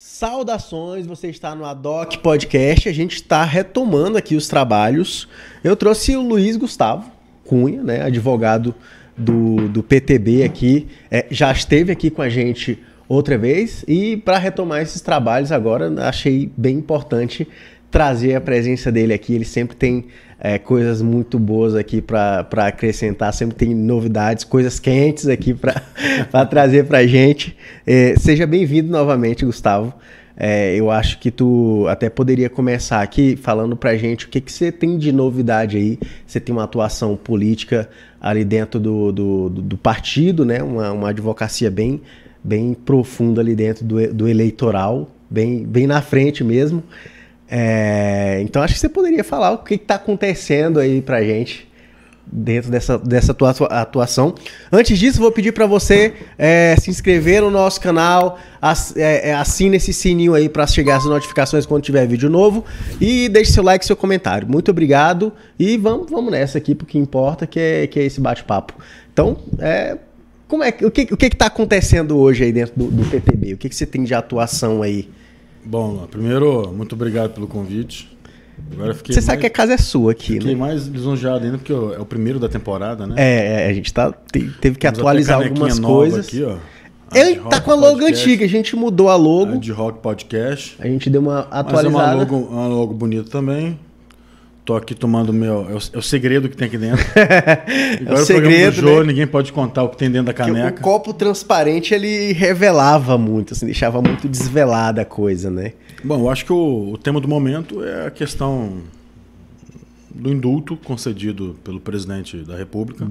Saudações, você está no Adoc Podcast. A gente está retomando aqui os trabalhos. Eu trouxe o Luiz Gustavo Cunha, né, advogado do, do PTB aqui. É, já esteve aqui com a gente outra vez e para retomar esses trabalhos agora, achei bem importante trazer a presença dele aqui. Ele sempre tem é, coisas muito boas aqui para acrescentar, sempre tem novidades, coisas quentes aqui para trazer para gente. É, seja bem-vindo novamente, Gustavo. É, eu acho que tu até poderia começar aqui falando a gente o que, que você tem de novidade aí. Você tem uma atuação política ali dentro do, do, do partido, né? Uma, uma advocacia bem, bem profunda ali dentro do, do eleitoral, bem, bem na frente mesmo. É, então acho que você poderia falar o que está acontecendo aí para gente dentro dessa, dessa tua atuação. Antes disso, vou pedir para você é, se inscrever no nosso canal, ass, é, é assine esse sininho aí para chegar as notificações quando tiver vídeo novo e deixe seu like, seu comentário. Muito obrigado e vamos, vamos nessa aqui, porque importa que é, que é esse bate-papo. Então, é, como é o que o que está acontecendo hoje aí dentro do, do PTB? O que, que você tem de atuação aí? Bom, primeiro, muito obrigado pelo convite. Agora Você mais, sabe que a casa é sua aqui, fiquei né? Fiquei mais lisonjeado ainda, porque é o primeiro da temporada, né? É, é a gente tá, te, teve que Temos atualizar algumas coisas. Aqui, ó. Ele tá com a logo podcast, antiga, a gente mudou a logo. A de Rock Podcast. A gente deu uma atualizada. Mas é uma logo, uma logo bonita também. Tô aqui tomando meu. É o, é o segredo que tem aqui dentro. Agora é o segredo. O né? Ninguém pode contar o que tem dentro da caneca. Porque o copo transparente ele revelava muito, assim, deixava muito desvelada a coisa, né? Bom, eu acho que o, o tema do momento é a questão do indulto concedido pelo presidente da República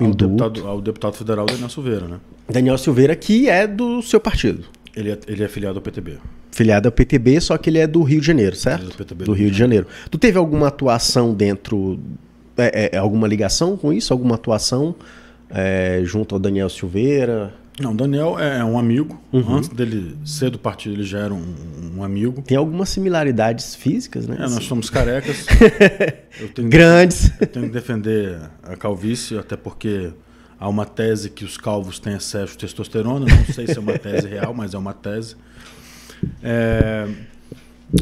ao deputado, ao deputado, federal Daniel Silveira, né? Daniel Silveira, que é do seu partido. Ele é, ele é filiado ao PTB filiado ao PTB, só que ele é do Rio de Janeiro, certo? É do, PTB do Rio de Janeiro. Tu teve alguma atuação dentro. É, é, é, alguma ligação com isso? Alguma atuação é, junto ao Daniel Silveira? Não, o Daniel é, é um amigo. Uhum. Antes dele ser do partido, ele já era um, um amigo. Tem algumas similaridades físicas, né? É, nós somos carecas. eu Grandes. Que, eu tenho que defender a calvície, até porque há uma tese que os calvos têm excesso de testosterona. Não sei se é uma tese real, mas é uma tese. É,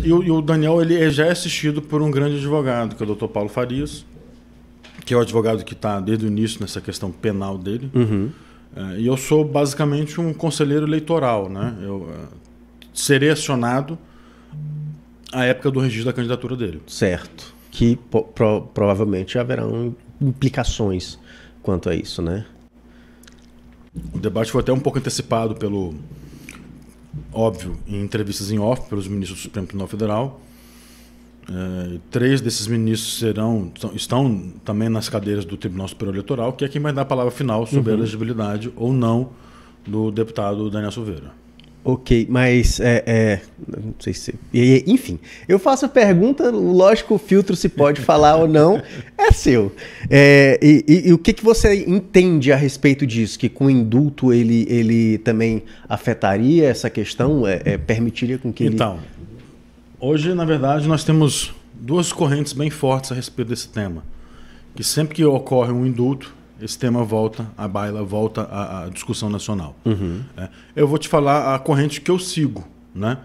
e, o, e, o, Daniel ele já é assistido por um grande advogado, que é o Dr. Paulo Farias, que é o advogado que está desde o início nessa questão penal dele. Uhum. É, e eu sou basicamente um conselheiro eleitoral, né? Eu é, serei acionado à época do registro da candidatura dele. Certo. Que pro, provavelmente haverão implicações quanto a isso, né? O debate foi até um pouco antecipado pelo óbvio, em entrevistas em off pelos ministros do Supremo Tribunal Federal. É, três desses ministros serão estão também nas cadeiras do Tribunal Superior Eleitoral, que é quem vai dar a palavra final sobre uhum. a elegibilidade ou não do deputado Daniel Silveira. Ok, mas é, é, não sei se. Enfim, eu faço a pergunta, lógico, o filtro se pode falar ou não, é seu. É, e, e, e, o que, que você entende a respeito disso? Que com o indulto ele, ele também afetaria essa questão? É, é permitiria com que ele. Então, hoje, na verdade, nós temos duas correntes bem fortes a respeito desse tema. Que sempre que ocorre um indulto, esse tema volta à baila, volta à, à discussão nacional. Uhum. É. Eu vou te falar a corrente que eu sigo, né?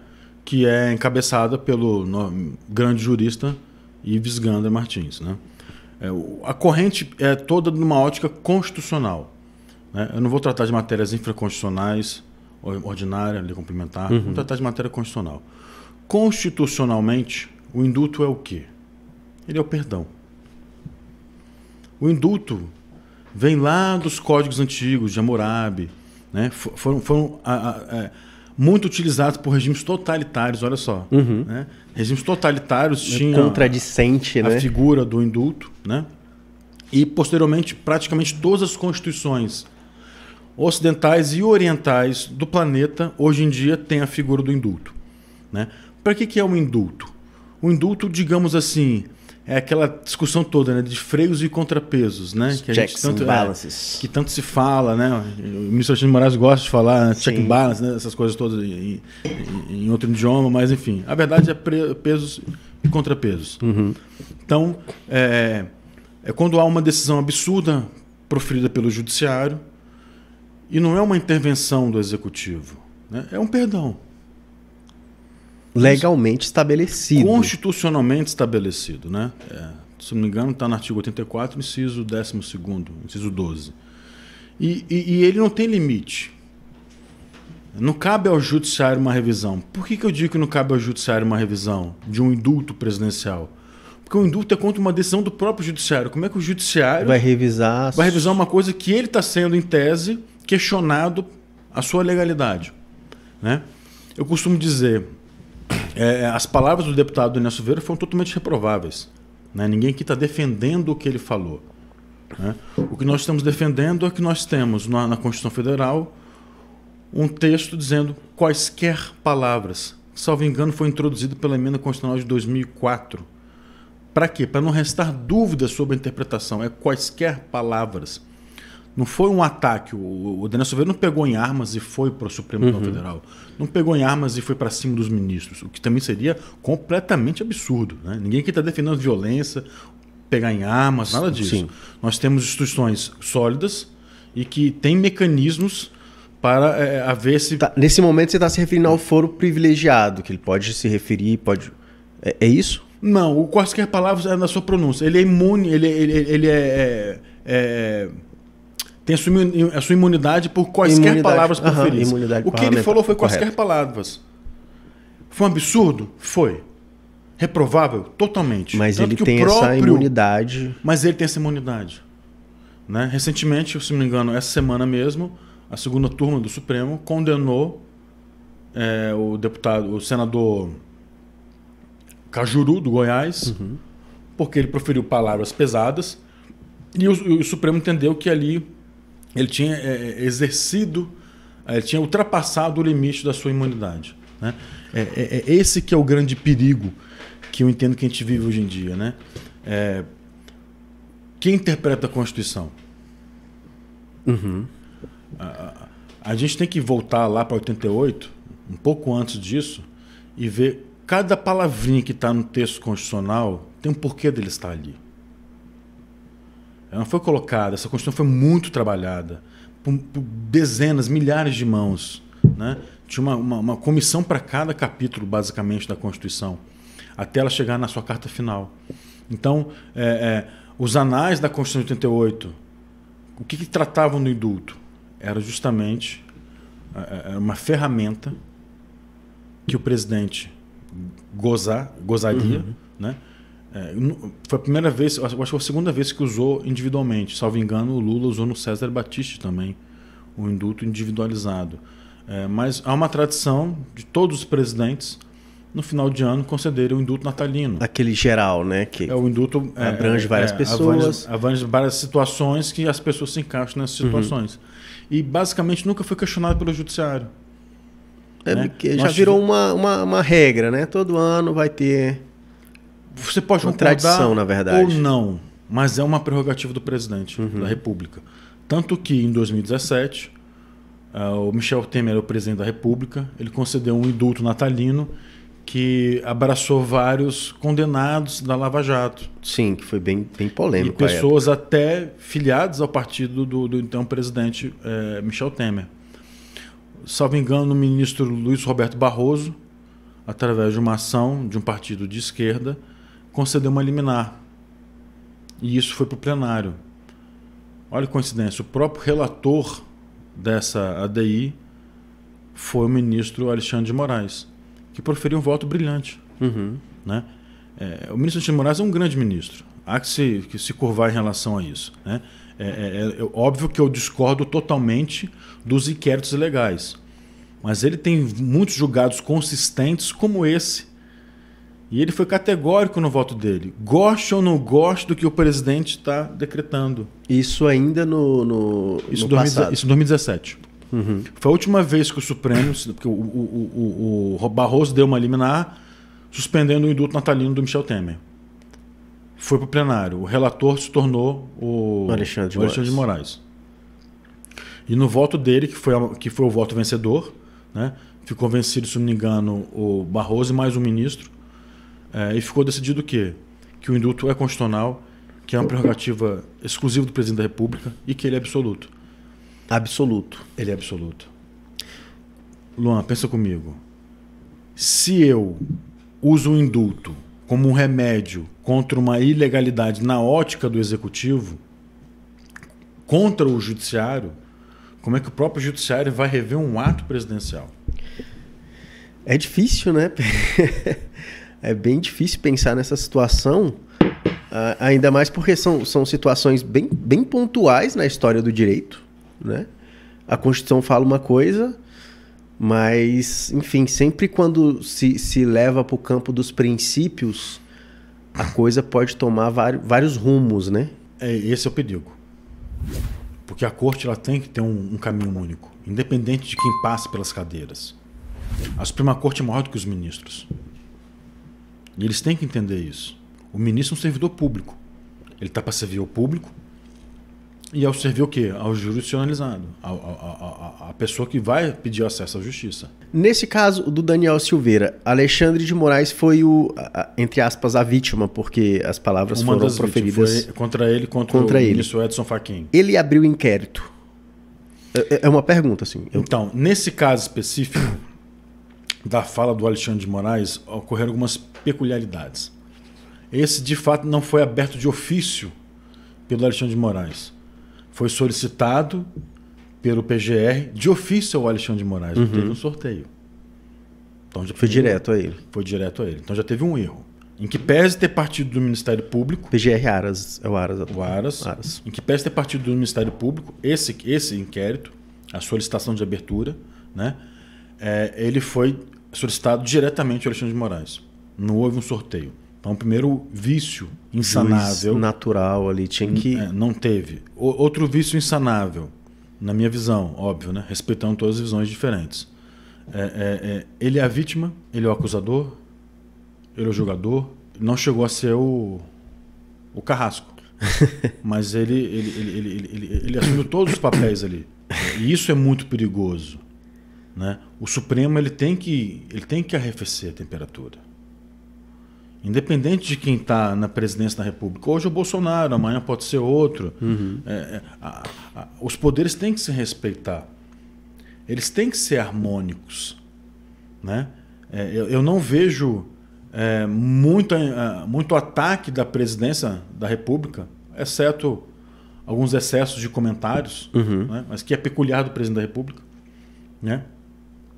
que é encabeçada pelo grande jurista Ives Gandra Martins. Né? É, a corrente é toda numa ótica constitucional. Né? Eu não vou tratar de matérias infraconstitucionais, ordinária, lei complementar, uhum. vou tratar de matéria constitucional. Constitucionalmente, o indulto é o quê? Ele é o perdão. O indulto vem lá dos códigos antigos de Hammurabi, né? foram, foram a, a, a, é, muito utilizados por regimes totalitários, olha só. Uhum. Né? Regimes totalitários é tinham contradicente, a, né? a figura do indulto, né? e posteriormente praticamente todas as constituições ocidentais e orientais do planeta hoje em dia têm a figura do indulto. Né? Para que, que é o um indulto? O indulto, digamos assim, é aquela discussão toda, né, de freios e contrapesos, né, que checks tanto, and é, balances, é, que tanto se fala, né, o ministro Alexandre Moraes gosta de falar né, check and balance, né, essas coisas todas em, em, outro idioma, mas enfim, a verdade é pre, pesos e contrapesos. Uhum. Então, é, é quando há uma decisão absurda proferida pelo judiciário e não é uma intervenção do executivo, né, é um perdão legalmente estabelecido. Constitucionalmente estabelecido, né? É, se não me engano, está no artigo 84, inciso 12, inciso 12. E, e, e, ele não tem limite. Não cabe ao judiciário uma revisão. Por que, que eu digo que não cabe ao judiciário uma revisão de um indulto presidencial? Porque o indulto é contra uma decisão do próprio judiciário. Como é que o judiciário vai revisar, vai revisar uma coisa que ele está sendo, em tese, questionado a sua legalidade? Né? Eu costumo dizer, é, é, as palavras do deputado Daniel Silveira foram totalmente reprováveis. Né? Ninguém aqui está defendendo o que ele falou. Né? O que nós estamos defendendo é que nós temos na, na Constituição Federal um texto dizendo quaisquer palavras. Salvo engano, foi introduzido pela Emenda Constitucional de 2004. Para quê? Para não restar dúvidas sobre a interpretação. É quaisquer palavras. Não foi um ataque. O, o Daniel Silveira não pegou em armas e foi para o Supremo Tribunal uhum. Federal. Não pegou em armas e foi para cima dos ministros, o que também seria completamente absurdo. Né? Ninguém aqui está defendendo violência, pegar em armas, nada disso. Sim. Nós temos instituições sólidas e que têm mecanismos para é, haver se. Tá, nesse momento você está se referindo ao foro privilegiado, que ele pode se referir, pode. É, é isso? Não, o quaisquer palavras é na sua pronúncia. Ele é imune, ele, é, ele, é, ele é, é, é tem a sua imunidade por quaisquer imunidade. palavras proferidas. Uhum, o que ele falou foi quaisquer Correto. palavras. Foi um absurdo? Foi. Reprovável? Totalmente. Mas Tanto ele tem próprio... essa imunidade. Mas ele tem essa imunidade. Né? Recentemente, se não me engano, essa semana mesmo, a segunda turma do Supremo condenou é, o deputado, o senador Cajuru do Goiás, uhum. porque ele proferiu palavras pesadas e o, o Supremo entendeu que ali ele tinha é, é exercido, é, ele tinha ultrapassado o limite da sua imunidade. Né? É, é, é, esse que é o grande perigo que eu entendo que a gente vive hoje em dia. Né? É, quem interpreta a Constituição? Uhum. A, a gente tem que voltar lá para 88, um pouco antes disso, e ver cada palavrinha que está no texto constitucional tem um porquê dele estar ali. Ela foi colocada, essa Constituição foi muito trabalhada por, por dezenas, milhares de mãos. Né? Tinha uma, uma, uma comissão para cada capítulo, basicamente, da Constituição, até ela chegar na sua carta final. Então, é, é, os anais da Constituição de 88, o que, que tratavam no indulto? Era justamente é, é uma ferramenta que o presidente gozar, gozaria, uhum. né? É, foi a primeira vez, acho que foi a segunda vez que usou individualmente. Salvo engano, o Lula usou no César Batista também, o indulto individualizado. É, mas há uma tradição de todos os presidentes, no final de ano, concederem o indulto natalino. Aquele geral, né? Que é, o indulto é, abrange é, várias é, pessoas. Abrange, várias situações que as pessoas se encaixam nessas uhum. situações. Uhum. E basicamente nunca foi questionado pelo judiciário. É, né? Já Nós virou tivemos... uma, uma, uma regra, né? Todo ano vai ter você pode contradição, na verdade. ou não, mas é uma prerrogativa do presidente uhum. da República. Tanto que em 2017, uh, eh, o Michel Temer o presidente da República, ele concedeu um indulto natalino que abraçou vários condenados da Lava Jato. Sim, que foi bem, bem polêmico. E pessoas até filiadas ao partido do, do então presidente eh, Michel Temer. Salvo engano, o ministro Luiz Roberto Barroso, através de uma ação de um partido de esquerda, concedeu uma liminar. E isso foi para o plenário. Olha que coincidência, o próprio relator dessa ADI foi o ministro Alexandre de Moraes, que proferiu um voto brilhante. Uhum. Né? É, o ministro Alexandre de Moraes é um grande ministro. Há que se, que se curvar em relação a isso. Né? É, é, é, é óbvio que eu discordo totalmente dos inquéritos legais, mas ele tem muitos julgados consistentes como esse e ele foi categórico no voto dele. Goste ou não goste do que o presidente está decretando. Isso ainda no, no, isso no Isso em 2017. Uhum. Foi a última vez que o Supremo, porque o, o, o, o Barroso deu uma liminar suspendendo o indulto natalino do Michel Temer. Foi para o plenário. O relator se tornou o, Alexandre de, Alexandre, de, Moraes. E no voto dele, que foi, que foi o voto vencedor, né? ficou vencido, se não me engano, o Barroso e mais um ministro é, e ficou decidido o quê? Que o indulto é constitucional, que é uma prerrogativa exclusiva do presidente da República e que ele é absoluto. Absoluto. Ele é absoluto. Luan, pensa comigo. Se eu uso o indulto como um remédio contra uma ilegalidade na ótica do executivo, contra o judiciário, como é que o próprio judiciário vai rever um ato presidencial? É difícil, né? é bem difícil pensar nessa situação, ah, ainda mais porque são, são situações bem, bem pontuais na história do direito. Né? A Constituição fala uma coisa, mas, enfim, sempre quando se, se leva para o campo dos princípios, a coisa pode tomar vários, vários rumos. Né? É, esse é o perigo. Porque a corte ela tem que ter um, um caminho único, independente de quem passe pelas cadeiras. A Suprema Corte é maior do que os ministros. E eles têm que entender isso. O ministro é um servidor público. Ele está para servir ao público e ao servir o quê? Ao jurisdicionalizado, a, pessoa que vai pedir acesso à justiça. Nesse caso do Daniel Silveira, Alexandre de Moraes foi o, a, entre aspas, a vítima, porque as palavras Uma foram proferidas. Foi contra ele, contra, contra o ele. ministro Edson Fachin. Ele abriu inquérito. É, é, é uma pergunta, assim. Eu... Então, nesse caso específico, da fala do Alexandre de Moraes ocorreram algumas peculiaridades. Esse, de fato, não foi aberto de ofício pelo Alexandre de Moraes. Foi solicitado pelo PGR de ofício ao Alexandre de Moraes. Uhum. Teve um sorteio. Então, já foi direto a ele. Foi direto a ele. Então já teve um erro. Em que pese ter partido do Ministério Público. PGR Aras, é o Aras. O Aras, Aras. Em que pese ter partido do Ministério Público, esse, esse inquérito, a solicitação de abertura, né? É, ele foi solicitado diretamente ao Alexandre de Moraes. Não houve um sorteio. Então, primeiro vício insanável. Juiz natural ali, tinha que. É, não teve. O, outro vício insanável, na minha visão, óbvio, né? respeitando todas as visões diferentes. É, é, é ele é a vítima, ele é o acusador, ele é o jogador. Não chegou a ser o, o carrasco. Mas ele, ele, ele, ele, ele, ele, ele assumiu todos os papéis ali. E isso é muito perigoso. Né? O Supremo ele tem que ele tem que arrefecer a temperatura. Independente de quem está na presidência da República, hoje é o Bolsonaro, amanhã pode ser outro. Uhum. É, é, a, a, os poderes têm que se respeitar. Eles têm que ser harmônicos, né? É, eu, eu, não vejo é, muito, é, muito ataque da presidência da República, exceto alguns excessos de comentários, uhum. né? mas que é peculiar do presidente da República, né?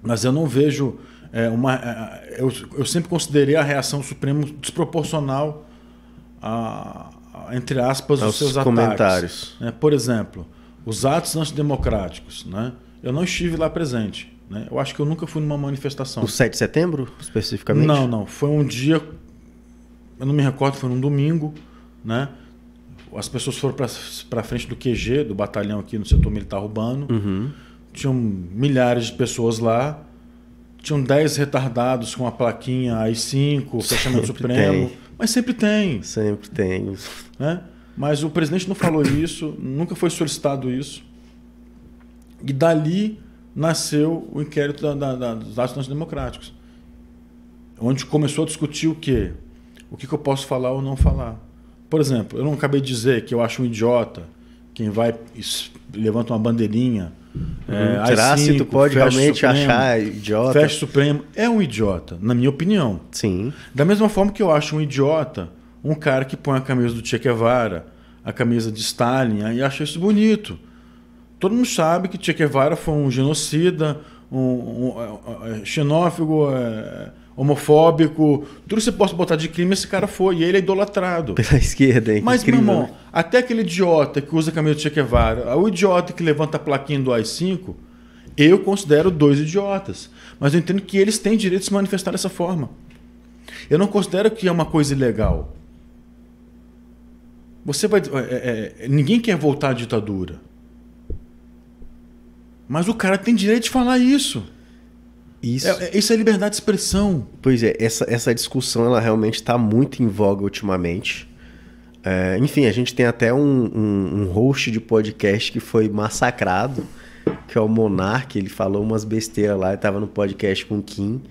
Mas eu não vejo é, uma. É, é, eu, eu, sempre considerei a reação do Supremo desproporcional a, a entre aspas, Aos os seus comentários. Ataques. Né? por exemplo, os atos antidemocráticos. Né? Eu não estive lá presente. Né? Eu acho que eu nunca fui numa manifestação. O 7 de setembro, especificamente? Não, não. Foi um dia. Eu não me recordo, foi num domingo. Né? As pessoas foram para frente do QG, do batalhão aqui no setor militar urbano. Uhum tinham milhares de pessoas lá, tinham 10 retardados com a plaquinha AI-5, fechamento supremo. Tem. Mas sempre tem. Sempre tem. Né? Mas o presidente não falou isso, nunca foi solicitado isso. E dali nasceu o inquérito da, da, da, dos atos antidemocráticos, onde começou a discutir o quê? O que, que eu posso falar ou não falar. Por exemplo, eu não acabei de dizer que eu acho um idiota quem vai levanta uma bandeirinha é, hum, será se tu pode realmente Supremo, achar idiota? Fecho Supremo é um idiota, na minha opinião. Sim. Da mesma forma que eu acho um idiota um cara que põe a camisa do Che Guevara, a camisa de Stalin, e acha isso bonito. Todo mundo sabe que Che Guevara foi um genocida, um, um, um, é, um é, xenófobo. É, homofóbico, tudo que você possa botar de crime, esse cara foi. E ele é idolatrado. Pela esquerda, hein? Mas, meu irmão, né? até aquele idiota que usa a camisa de Che Guevara, o idiota que levanta a plaquinha do AI-5, eu considero dois idiotas. Mas eu entendo que eles têm direito de se manifestar dessa forma. Eu não considero que é uma coisa ilegal. Você vai. É, é, é ninguém quer voltar à ditadura. Mas o cara tem direito de falar isso. Isso é, é, isso é liberdade de expressão. Pois é, essa, essa discussão ela realmente está muito em voga ultimamente. É, enfim, a gente tem até um, um, um host de podcast que foi massacrado, que é o Monark. Ele falou umas besteiras lá, estava no podcast com o Kim.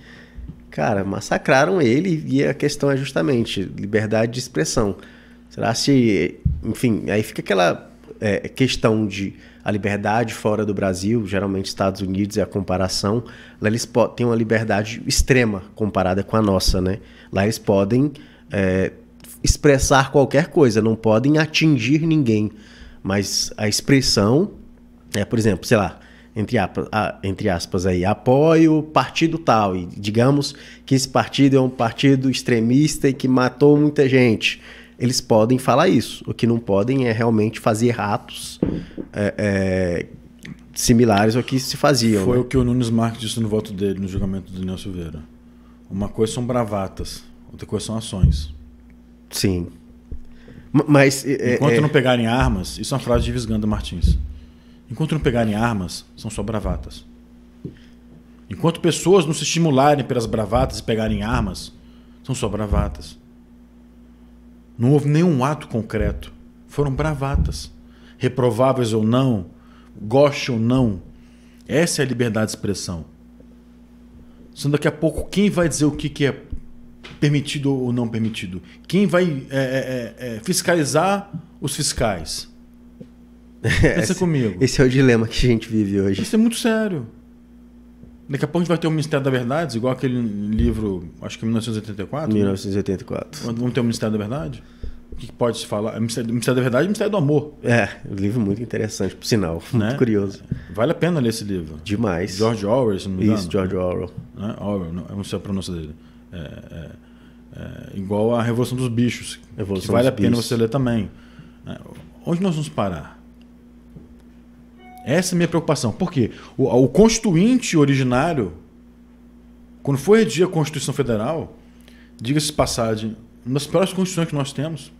Cara, massacraram ele e a questão é justamente liberdade de expressão. Será se. Enfim, aí fica aquela é, questão de a liberdade fora do Brasil, geralmente Estados Unidos é a comparação, lá eles têm uma liberdade extrema comparada com a nossa, né? Lá eles podem é, expressar qualquer coisa, não podem atingir ninguém, mas a expressão, é, por exemplo, sei lá, entre, a, entre aspas aí, apoio partido tal, e digamos que esse partido é um partido extremista e que matou muita gente eles podem falar isso. O que não podem é realmente fazer atos é, é, similares ao que se faziam. Foi né? o que o Nunes Marques disse no voto dele, no julgamento do Daniel Silveira. Uma coisa são bravatas, outra coisa são ações. Sim. Mas, é, é, Enquanto é, não pegarem armas, isso é uma frase de Visganda Martins. Enquanto não pegarem armas, são só bravatas. Enquanto pessoas não se estimularem pelas bravatas e pegarem armas, são só bravatas. Não houve nenhum ato concreto. Foram bravatas. Reprováveis ou não, goste ou não. Essa é a liberdade de expressão. Sendo daqui a pouco quem vai dizer o que, que é permitido ou não permitido? Quem vai é, é, é, é fiscalizar os fiscais? É, Pensa esse, comigo. Esse é o dilema que a gente vive hoje. Isso é muito sério. Daqui a pouco a gente vai ter o Ministério da Verdade, igual aquele livro, acho que 1984. 1984. Né? Vamos ter o Ministério da Verdade? O que pode se falar? É, Ministério, Ministério da Verdade e Ministério do Amor. É, um livro muito interessante, por sinal. Né? Muito curioso. Vale a pena ler esse livro. Demais. George Orwell, se não me engano. Isso, George Orwell. Né? Orwell, não, eu não sei a pronúncia dele. É, é, é, igual a Revolução dos Bichos. Revolução que vale a pena Bichos. você ler também. É, onde nós vamos parar? Essa é a minha preocupação. Por quê? O, o constituinte originário, quando foi redigir a Constituição Federal, diga-se passagem, uma das piores constituições que nós temos.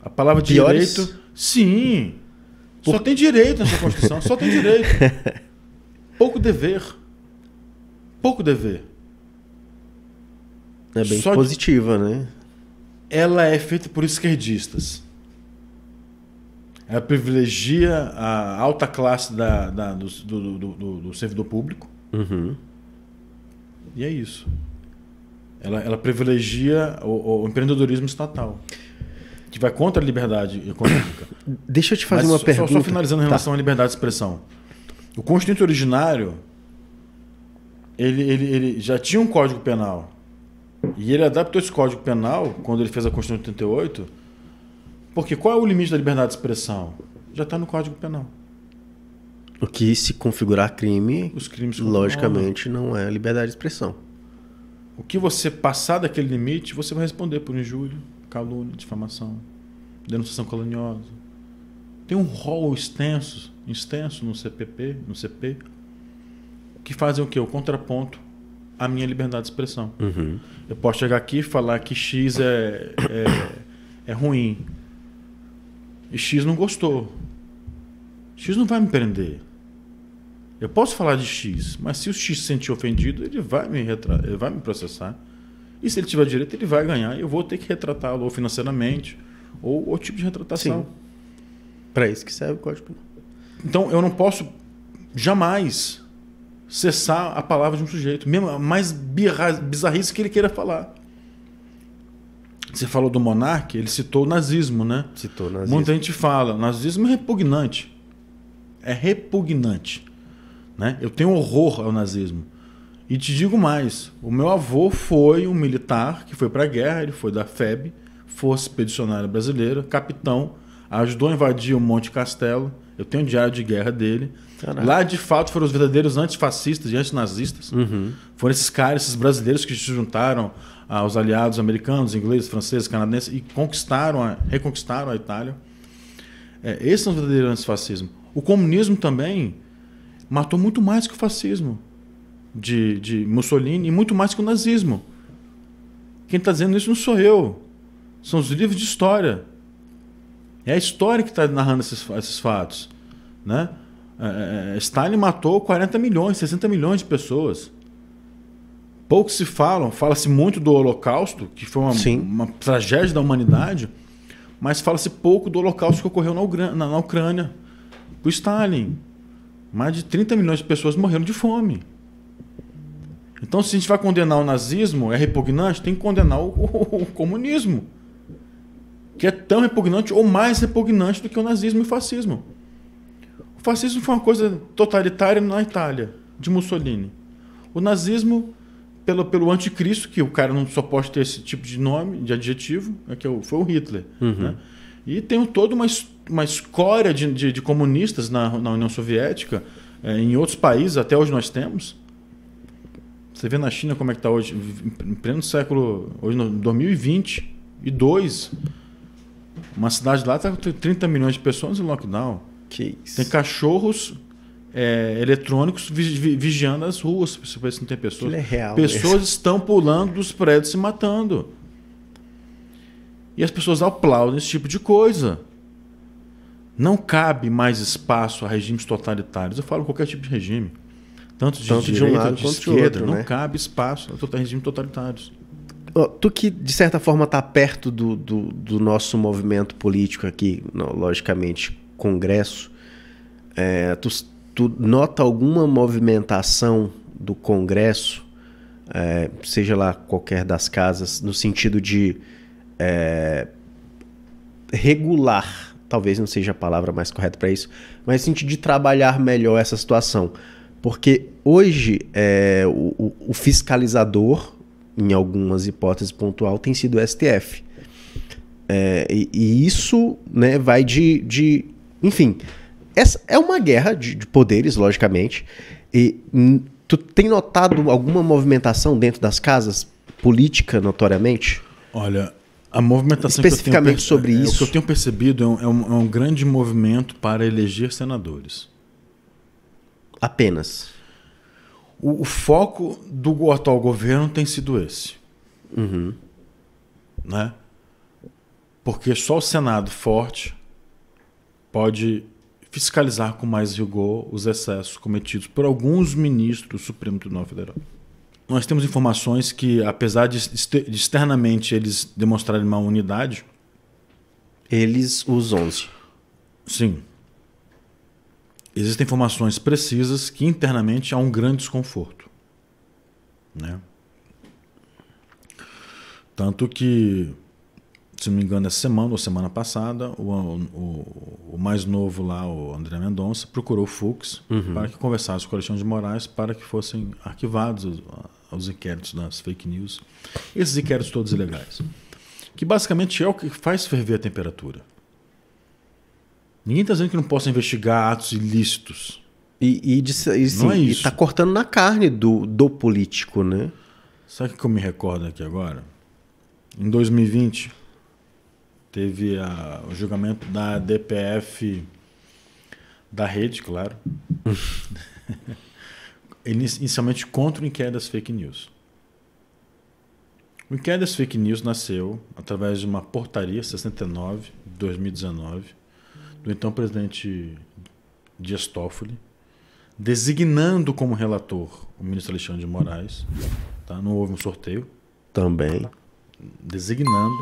A palavra Piores? direito. Sim. Por... Só tem direito nessa Constituição. só tem direito. Pouco dever. Pouco dever. É bem só positiva, né? Ela é feita por esquerdistas ela privilegia a alta classe da, da do, do, do, do, servidor público. Uhum. E é isso. Ela, ela privilegia o, o, empreendedorismo estatal, que vai contra a liberdade econômica. Deixa eu te fazer Mas uma só, pergunta. Só finalizando em tá. relação tá. à liberdade de expressão. O Constituinte originário ele, ele, ele já tinha um código penal. E ele adaptou esse código penal, quando ele fez a Constituição de 88, porque qual é o limite da liberdade de expressão? Já está no Código Penal. O que se configurar crime, Os crimes logicamente, não é liberdade de expressão. O que você passar daquele limite, você vai responder por injúria, calúnia, difamação, denunciação caluniosa. Tem um rol extenso, extenso no CPP, no CP, que fazem o quê? O contraponto à minha liberdade de expressão. Uhum. Eu posso chegar aqui e falar que X é, é, é ruim, e X não gostou. X não vai me prender. Eu posso falar de X, mas se o X se sentir ofendido, ele vai me, retratar, ele vai me processar. E se ele tiver direito, ele vai ganhar. Eu vou ter que retratá-lo financeiramente ou o tipo de retratação. Para isso que serve o código penal. Então eu não posso jamais cessar a palavra de um sujeito, mesmo a mais bizarrice que ele queira falar. Você falou do monarca, ele citou o nazismo, né? Citou o nazismo. Muita gente fala, nazismo é repugnante. É repugnante. Né? Eu tenho horror ao nazismo. E te digo mais, o meu avô foi um militar que foi para a guerra, ele foi da FEB, Força Expedicionária Brasileira, capitão, ajudou a invadir o Monte Castelo, eu tenho um diário de guerra dele. Caraca. Lá, de fato, foram os verdadeiros antifascistas e antinazistas. Uhum. Foram esses caras, esses brasileiros que se juntaram aos ah, aliados americanos, ingleses, franceses, canadenses e conquistaram, a, reconquistaram a Itália. É, esse é o um verdadeiro antifascismo. O comunismo também matou muito mais que o fascismo de, de Mussolini e muito mais que o nazismo. Quem está dizendo isso não sou eu. São os livros de história é a história que está narrando esses, esses fatos. Né? É, é, é Stalin matou 40 milhões, 60 milhões de pessoas. Poucos se falam, fala-se muito do Holocausto, que foi uma, uma tragédia da humanidade, mas fala-se pouco do Holocausto que ocorreu na, Ucrânia, na, Ucrânia. Stalin, mais de 30 milhões de pessoas morreram de fome. Então, se a gente vai condenar o nazismo, é repugnante, tem que condenar o, o, o comunismo que é tão repugnante ou mais repugnante do que o nazismo e o fascismo. O fascismo foi uma coisa totalitária na Itália, de Mussolini. O nazismo, pelo, pelo anticristo, que o cara não só pode ter esse tipo de nome, de adjetivo, né, é que foi o Hitler. Uhum. Né? E tem toda uma, uma escória de, de, de comunistas na, na, União Soviética, é, em outros países, até hoje nós temos. Você vê na China como é que está hoje, em pleno século, hoje 2022, uma cidade lá está com 30 milhões de pessoas em lockdown. Que isso. Tem cachorros é, eletrônicos vi vigiando as ruas para ver se não tem pessoas. é real. Pessoas mesmo. estão pulando dos prédios se matando. E as pessoas aplaudem esse tipo de coisa. Não cabe mais espaço a regimes totalitários. Eu falo qualquer tipo de regime. Tanto de, Tanto direita, de um lado de esquerda. Outro, não né? cabe espaço a regimes totalitários. Tu que, de certa forma, está perto do, do, do, nosso movimento político aqui, logicamente, Congresso, é, tu, tu nota alguma movimentação do Congresso, é, seja lá qualquer das casas, no sentido de é, regular, talvez não seja a palavra mais correta para isso, mas no sentido de trabalhar melhor essa situação. Porque hoje é, o, o fiscalizador em algumas hipóteses pontual, tem sido o STF. É, e, e, isso né, vai de, de. Enfim, essa é uma guerra de, de poderes, logicamente. E tu tem notado alguma movimentação dentro das casas, política, notoriamente? Olha, a movimentação especificamente que sobre é, é isso. O que eu tenho percebido é um, é, um, é um grande movimento para eleger senadores. Apenas o, o foco do atual governo tem sido esse. Uhum. Né? Porque só o Senado forte pode fiscalizar com mais rigor os excessos cometidos por alguns ministros do Supremo Tribunal Federal. Nós temos informações que, apesar de externamente eles demonstrarem uma unidade. Eles, os 11. Sim, existem informações precisas que internamente há um grande desconforto. Né? Tanto que, se não me engano, essa semana ou semana passada, o, o, o mais novo lá, o André Mendonça, procurou o Fux uhum. para que conversasse com o Alexandre de Moraes para que fossem arquivados os, os inquéritos das fake news, esses inquéritos todos ilegais. Que basicamente é o que faz ferver a temperatura. Ninguém está dizendo que não possa investigar atos ilícitos. E, está é assim, tá cortando na carne do, do político, né? Sabe o que eu me recordo aqui agora? Em 2020, teve a, o julgamento da DPF da rede, claro. Inicialmente contra o inquérito das fake news. O inquérito das fake news nasceu através de uma portaria 69 de 2019 do então presidente Dias Toffoli, designando como relator o ministro Alexandre de Moraes. Tá? Não houve um sorteio. Também. Designando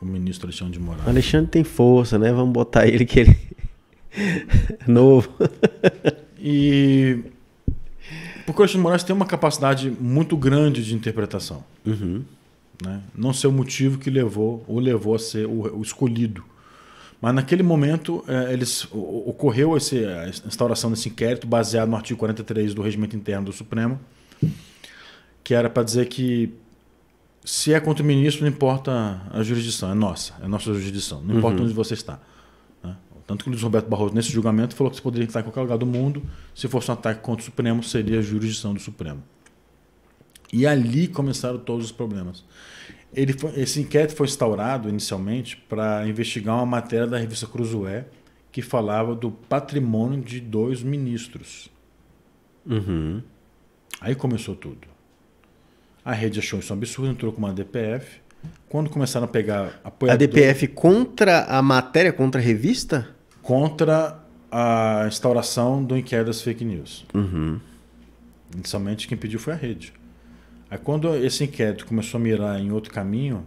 o ministro Alexandre de Moraes. Alexandre tem força, né? Vamos botar ele que ele. Novo. e. Porque o Alexandre de Moraes tem uma capacidade muito grande de interpretação. Uhum. Né? Não sei o motivo que levou, ou levou a ser o, o escolhido mas naquele momento eh, eles ocorreu esse, a instauração desse inquérito baseado no artigo 43 do Regimento Interno do Supremo, que era para dizer que se é contra o ministro não importa a jurisdição, é nossa, é nossa jurisdição, não importa uhum. onde você está. Né? Tanto que o Luiz Roberto Barroso, nesse julgamento, falou que você poderia estar em qualquer lugar do mundo, se fosse um ataque contra o Supremo, seria a jurisdição do Supremo. E ali começaram todos os problemas. Ele foi, esse inquérito foi instaurado inicialmente para investigar uma matéria da revista Cruzoé que falava do patrimônio de dois ministros. Uhum. Aí começou tudo. A rede achou isso um absurdo, entrou com uma DPF. Quando começaram a pegar apoio A DPF contra a matéria, contra a revista? Contra a instauração do inquérito das fake news. Uhum. Inicialmente quem pediu foi a rede. Aí quando esse inquérito começou a mirar em outro caminho,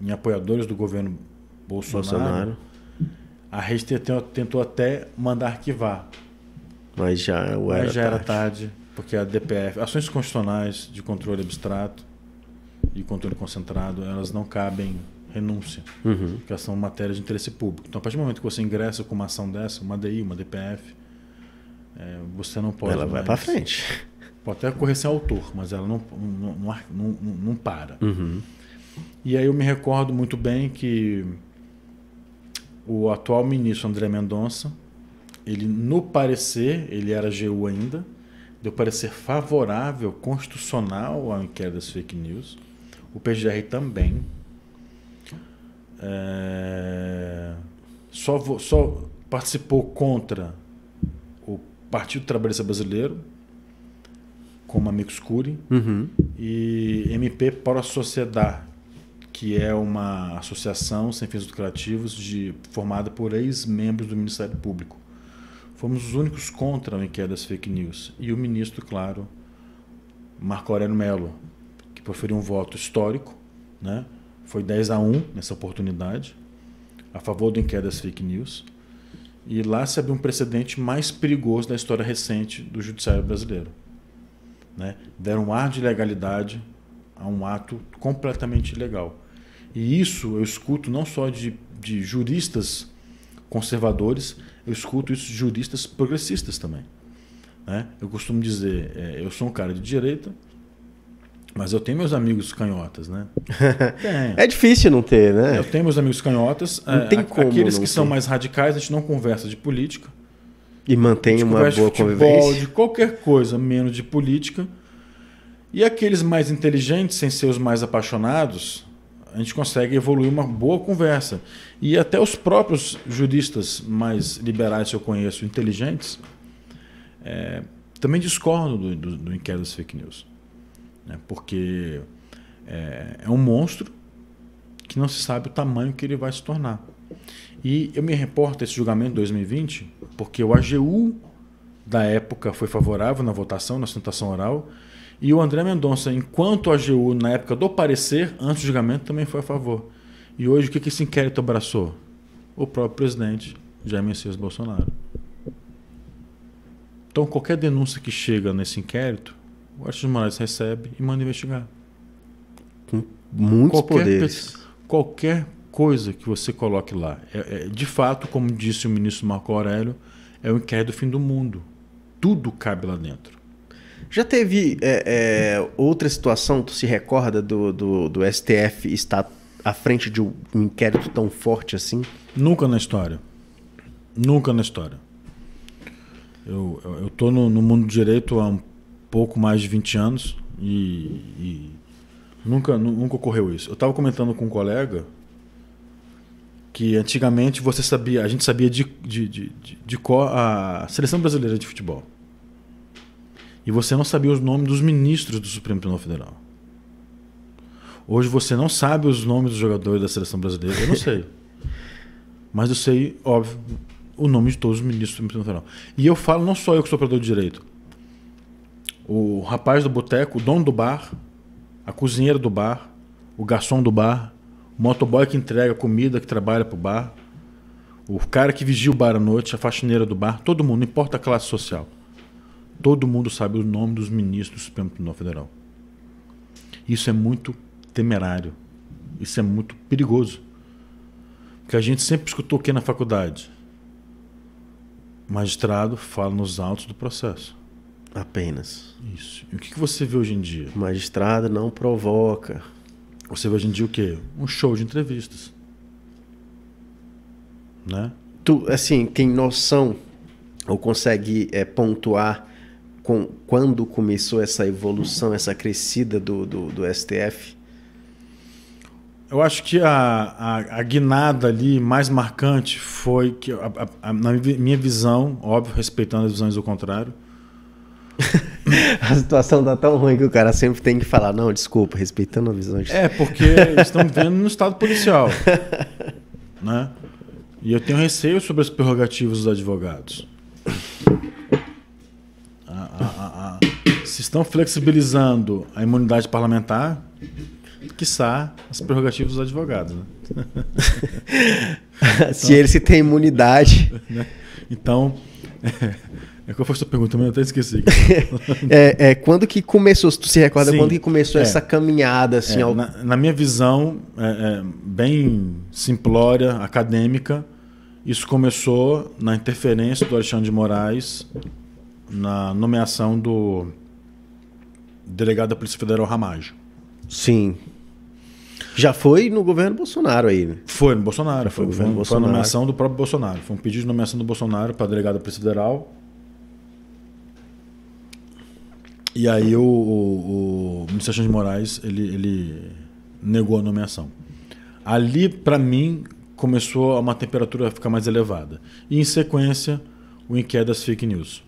em apoiadores do governo Bolsonaro, Bolsonaro. a rede tentou até mandar arquivar. Mas já, era, Mas já era tarde. porque a DPF, ações constitucionais de controle abstrato e controle concentrado, elas não cabem renúncia, uhum. porque elas são matérias de interesse público. Então, a partir do momento que você ingressa com uma ação dessa, uma DI, uma DPF, é, você não pode. Ela mais. vai para frente. Pode até correr ser autor, mas ela não, não, não, não para. Uhum. E aí eu me recordo muito bem que o atual ministro André Mendonça, ele no parecer, ele era GU ainda, deu parecer favorável, constitucional ao inquérito das fake news. O PGR também. É... Só, só participou contra o Partido Trabalhista Brasileiro, como Amigos Curi uhum. e MP a Sociedade, que é uma associação sem fins lucrativos de, formada por ex-membros do Ministério Público. Fomos os únicos contra o inquérito das fake news. E o ministro, claro, Marco Aurélio Mello, que proferiu um voto histórico, né? foi 10 a 1 nessa oportunidade, a favor do inquérito das fake news. E lá se abriu um precedente mais perigoso da história recente do judiciário brasileiro. Né? Deram um ar de legalidade a um ato completamente ilegal. E isso eu escuto não só de, de juristas conservadores, eu escuto isso de juristas progressistas também. Né? Eu costumo dizer, é, eu sou um cara de direita, mas eu tenho meus amigos canhotas, né? é difícil não ter, né? Eu tenho meus amigos canhotas. Não é, tem como aqueles que ter. são mais radicais, a gente não conversa de política. E mantém uma boa de futebol, convivência. De qualquer coisa, menos de política. E aqueles mais inteligentes, sem ser os mais apaixonados, a gente consegue evoluir uma boa conversa. E até os próprios juristas mais liberais que eu conheço, inteligentes, é, também discordam do, do, do inquérito das fake news. Né? Porque é, é um monstro que não se sabe o tamanho que ele vai se tornar. E eu me reporto a esse julgamento de 2020 porque o AGU da época foi favorável na votação, na sustentação oral, e o André Mendonça, enquanto o AGU na época do parecer, antes do julgamento, também foi a favor. E hoje o que esse inquérito abraçou? O próprio presidente Jair Messias Bolsonaro. Então qualquer denúncia que chega nesse inquérito, o Arthur de Moraes recebe e manda investigar. Com muitos qualquer poderes. Qualquer coisa que você coloque lá. É, é, de fato, como disse o ministro Marco Aurélio, é o inquérito do fim do mundo. Tudo cabe lá dentro. Já teve é, é outra situação, tu se recorda do, do, do STF estar à frente de um inquérito tão forte assim? Nunca na história. Nunca na história. Eu, eu, tô no, no, mundo do direito há um pouco mais de 20 anos e, e nunca, nunca ocorreu isso. Eu estava comentando com um colega que antigamente você sabia, a gente sabia de, de, de, de, a seleção brasileira de futebol. E você não sabia os nomes dos ministros do Supremo Tribunal Federal. Hoje você não sabe os nomes dos jogadores da seleção brasileira, eu não sei. Mas eu sei, óbvio, o nome de todos os ministros do Supremo Tribunal Federal. E eu falo, não só eu que sou operador de direito. O rapaz do boteco, o dono do bar, a cozinheira do bar, o garçom do bar, motoboy que entrega comida, que trabalha pro bar, o cara que vigia o bar à noite, a faxineira do bar, todo mundo, não importa a classe social. Todo mundo sabe o nome dos ministros do Supremo Tribunal Federal. Isso é muito temerário. Isso é muito perigoso. Porque a gente sempre escutou o que na faculdade? O magistrado fala nos autos do processo. Apenas. Isso. E o que você vê hoje em dia? O magistrado não provoca. Você vê hoje em dia o quê? Um show de entrevistas. Né? Tu, assim, tem noção ou consegue é, pontuar com quando começou essa evolução, essa crescida do, do, do STF? Eu acho que a, a, a, guinada ali mais marcante foi que, a, a, na minha visão, óbvio, respeitando as visões do contrário, a situação tá tão ruim que o cara sempre tem que falar, não, desculpa, respeitando a visão de... É, porque eles estão vendo no estado policial. né? E eu tenho receio sobre as prerrogativas dos advogados. Ah, ah, ah, Se estão flexibilizando a imunidade parlamentar, quiçá as prerrogativas dos advogados. Né? então, se ele se tem imunidade. Né? Então, é, é qual foi a sua pergunta? Eu até esqueci. é, é, quando que começou, se tu se recorda, Sim, quando que começou é, essa caminhada? Assim, é, ao... na, na, minha visão, é, é, bem simplória, acadêmica, isso começou na interferência do Alexandre de Moraes na nomeação do delegado da Polícia Federal Ramajo. Sim. Já foi no governo Bolsonaro aí, né? Foi no Bolsonaro. Foi, foi, governo, Bolsonaro. a nomeação do próprio Bolsonaro. Foi um pedido de nomeação do Bolsonaro para delegado da Polícia Federal E aí o, o, o ministro Alexandre de Moraes, ele, ele negou a nomeação. Ali, para mim, começou uma temperatura a ficar mais elevada. E em sequência, o inquérito das fake news.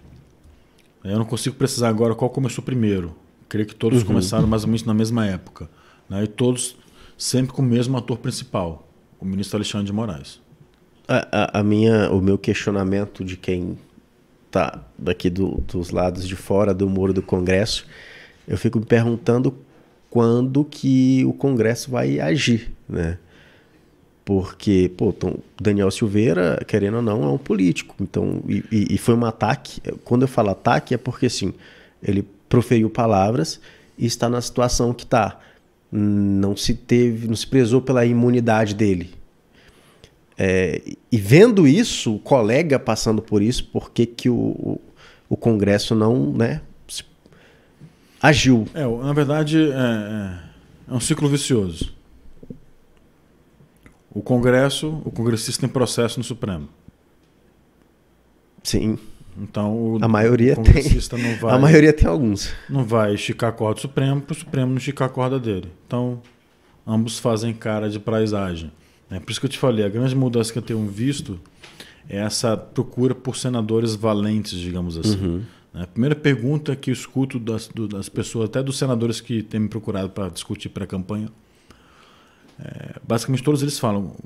Eu não consigo precisar agora qual começou primeiro. Creio que todos uhum. começaram mais ou menos na mesma época. Né? E todos sempre com o mesmo ator principal, o ministro Alexandre de Moraes. A, a, a minha, o meu questionamento de quem tá daqui do, dos lados de fora do muro do Congresso, eu fico me perguntando quando que o Congresso vai agir, né? Porque, pô, então, Daniel Silveira, querendo ou não, é um político. Então, e, e, e foi um ataque. Quando eu falo ataque, é porque, assim, ele proferiu palavras e está na situação que está. Não se teve, não se prezou pela imunidade dele, é, e vendo isso, o colega passando por isso, por que, que o, o Congresso não né, agiu? É, na verdade, é, é, é um ciclo vicioso. O Congresso, o congressista tem processo no Supremo. Sim. Então a maioria tem. Vai, a maioria tem alguns. Não vai esticar a corda do Supremo para o Supremo não esticar a corda dele. Então ambos fazem cara de paisagem. É por isso que eu te falei, a grande mudança que eu tenho visto é essa procura por senadores valentes, digamos assim. Uhum. Né? A primeira pergunta que eu escuto das, das pessoas, até dos senadores que têm me procurado para discutir pré-campanha, é, basicamente todos eles falam: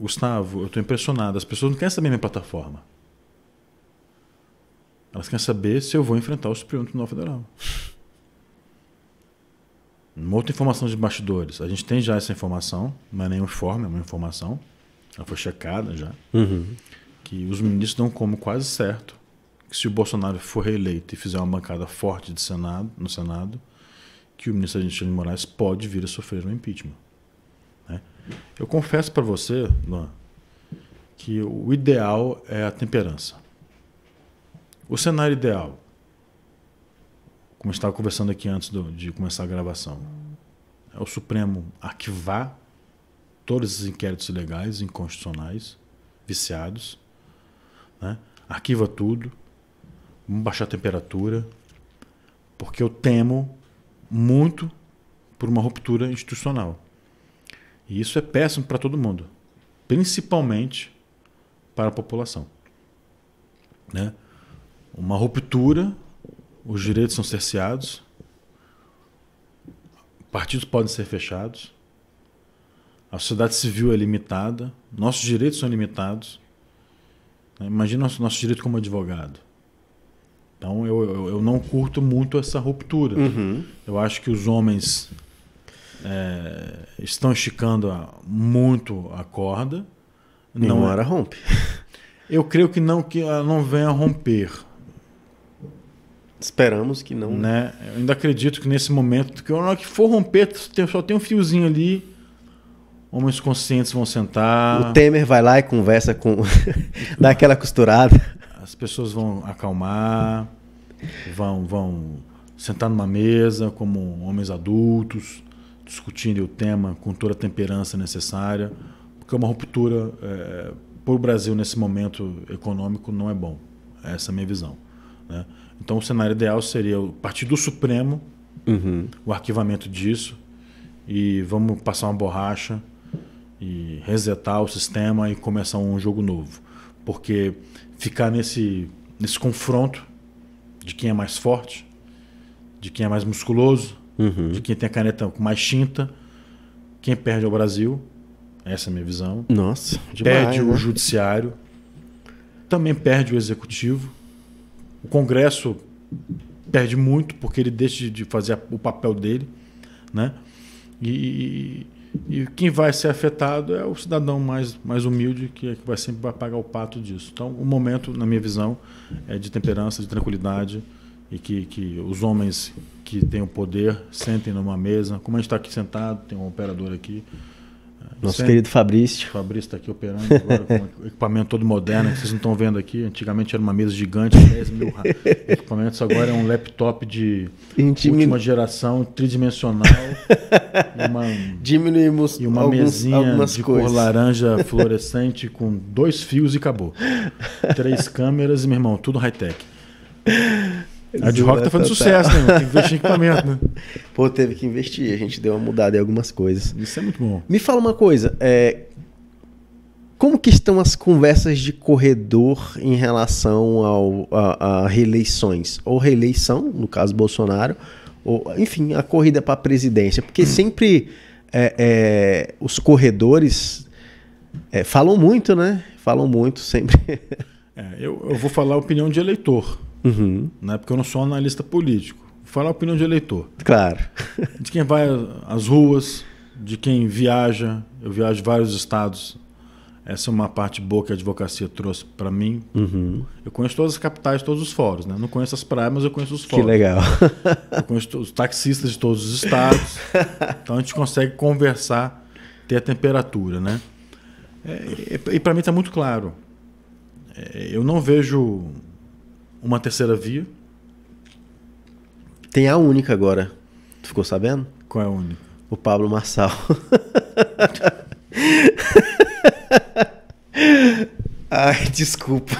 Gustavo, eu estou impressionado, as pessoas não querem saber minha plataforma. Elas querem saber se eu vou enfrentar o Supremo Tribunal Federal. Uma outra informação de bastidores. A gente tem já essa informação, mas nem informe, é uma informação. Ela foi checada já. Uhum. Que os ministros dão como quase certo que se o Bolsonaro for reeleito e fizer uma bancada forte de Senado, no Senado, que o ministro Alexandre de Moraes pode vir a sofrer um impeachment. Né? Eu confesso para você, Luan, que o ideal é a temperança. O cenário ideal como estava conversando aqui antes do, de começar a gravação, é o Supremo arquivar todos esses inquéritos ilegais, inconstitucionais, viciados, né? arquiva tudo, vamos baixar a temperatura, porque eu temo muito por uma ruptura institucional. E isso é péssimo para todo mundo, principalmente para a população. Né? Uma ruptura os direitos são cerceados, partidos podem ser fechados, a sociedade civil é limitada, nossos direitos são limitados. Né? Imagina nosso, nosso direito como advogado. Então eu, eu, eu não curto muito essa ruptura. Uhum. Eu acho que os homens é, estão esticando a, muito a corda. Não era é. rompe. Eu creio que não que ela ah, não venha romper. Esperamos que não. Né? Eu ainda acredito que nesse momento, que na hora que for romper, só tem um fiozinho ali. Homens conscientes vão sentar. O Temer vai lá e conversa com. dá aquela costurada. As pessoas vão acalmar, vão, vão sentar numa mesa como homens adultos, discutindo o tema com toda a temperança necessária, porque uma ruptura é, para o Brasil nesse momento econômico não é bom. Essa é a minha visão. Né? Então, o cenário ideal seria o Partido Supremo, uhum. o arquivamento disso, e vamos passar uma borracha e resetar o sistema e começar um jogo novo. Porque ficar nesse, nesse confronto de quem é mais forte, de quem é mais musculoso, uhum. de quem tem a caneta com mais tinta, quem perde é o Brasil. Essa é a minha visão. Nossa, demais, Perde né? o judiciário, também perde o executivo o Congresso perde muito porque ele deixa de fazer o papel dele, né? E, e quem vai ser afetado é o cidadão mais, mais humilde que, é que vai sempre vai pagar o pato disso. Então, o momento, na minha visão, é de temperança, de tranquilidade e que, que os homens que têm o poder sentem numa mesa. Como a gente está aqui sentado, tem um operador aqui, nosso Sempre. É querido Fabrício. O Fabrício está aqui operando agora com equipamento todo moderno, que vocês não estão vendo aqui. Antigamente era uma mesa gigante, 10 mil equipamentos. Agora é um laptop de última geração, tridimensional. uma, Diminuímos e uma alguns, mesinha de coisas. cor laranja fluorescente com dois fios e acabou. Três câmeras e, meu irmão, tudo high-tech. A de rock tá fazendo tá, tá, tá. sucesso, né? Tem que investir em equipamento, né? Pô, teve que investir. A gente deu uma mudada em algumas coisas. Isso é muito bom. Me fala uma coisa. É... Como que estão as conversas de corredor em relação ao, a, a reeleições? Ou reeleição, no caso Bolsonaro, ou, enfim, a corrida para a presidência. Porque uhum. sempre é, é, os corredores é, falam muito, né? Falam muito sempre. É, eu, eu vou falar a opinião de eleitor uhum. né? porque eu não sou analista político. Falar a opinião de eleitor. Claro. de quem vai às ruas, de quem viaja. Eu viajo vários estados. Essa é uma parte boa que a advocacia trouxe para mim. Uhum. Eu conheço todas as capitais, todos os fóruns. Né? Não conheço as praias, mas eu conheço os fóruns. Que legal. eu conheço os taxistas de todos os estados. então a gente consegue conversar, ter a temperatura. Né? É, e para mim está muito claro. É, eu não vejo uma terceira via. Tem a única agora. Tu ficou sabendo? Qual é a única? O Pablo Marçal. Ai, desculpa.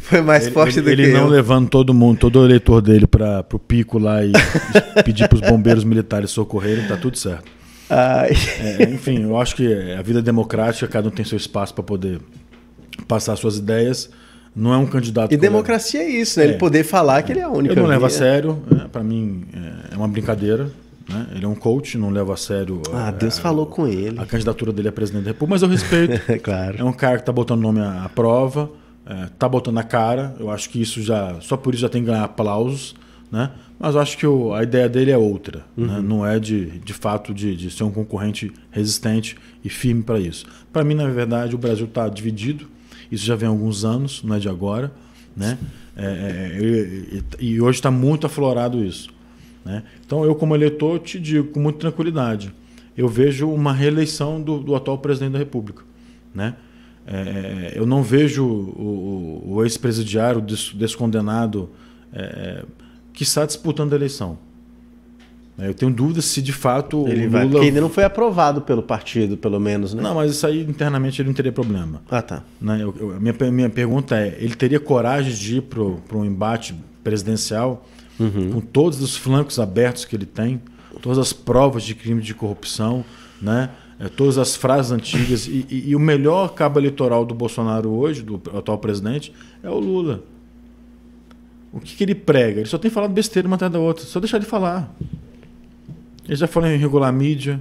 Foi mais ele, forte ele, do ele que Ele não levando todo mundo, todo o eleitor dele para o pico lá e pedir para os bombeiros militares socorrerem, tá tudo certo. É, é, enfim, eu acho que é a vida democrática, cada um tem seu espaço para poder passar suas ideias não é um candidato. E democracia é isso, né? Ele é. poder falar que ele é a única. Ele não leva a sério, é, para mim é, é uma brincadeira. Né? Ele é um coach, não leva a sério. Ah, Deus falou com ele. A candidatura dele a presidente da República, mas eu respeito. claro. É um cara que está botando o nome à, prova, está é, tá botando a cara. Eu acho que isso já. Só por isso já tem que ganhar aplausos. Né? Mas eu acho que o, a ideia dele é outra. Né? Uhum. Né? Não é de, de fato de, de ser um concorrente resistente e firme para isso. Para mim, na verdade, o Brasil está dividido. Isso já vem há alguns anos, não é de agora. Né? É, é, é e, e, hoje está muito aflorado isso. Né? Então, eu, como eleitor, te digo com muita tranquilidade: eu vejo uma reeleição do, do atual presidente da República. Né? É, é eu não vejo o, o, ex-presidiário o descondenado, é, é, que está disputando a eleição. Né, eu tenho dúvidas se de fato ele vai, Lula... Porque ainda não foi aprovado pelo partido, pelo menos, né? Não, mas isso aí internamente ele não teria problema. Ah, tá. Né? Eu, eu, minha, minha pergunta é, ele teria coragem de ir para um embate presidencial uhum. com todos os flancos abertos que ele tem, todas as provas de crime de corrupção, né? É, todas as frases antigas. e, e, e o melhor cabo eleitoral do Bolsonaro hoje, do atual presidente, é o Lula. O que, que ele prega? Ele só tem falado besteira uma atrás da outra. Só deixar ele falar. Ele já falou em regular mídia,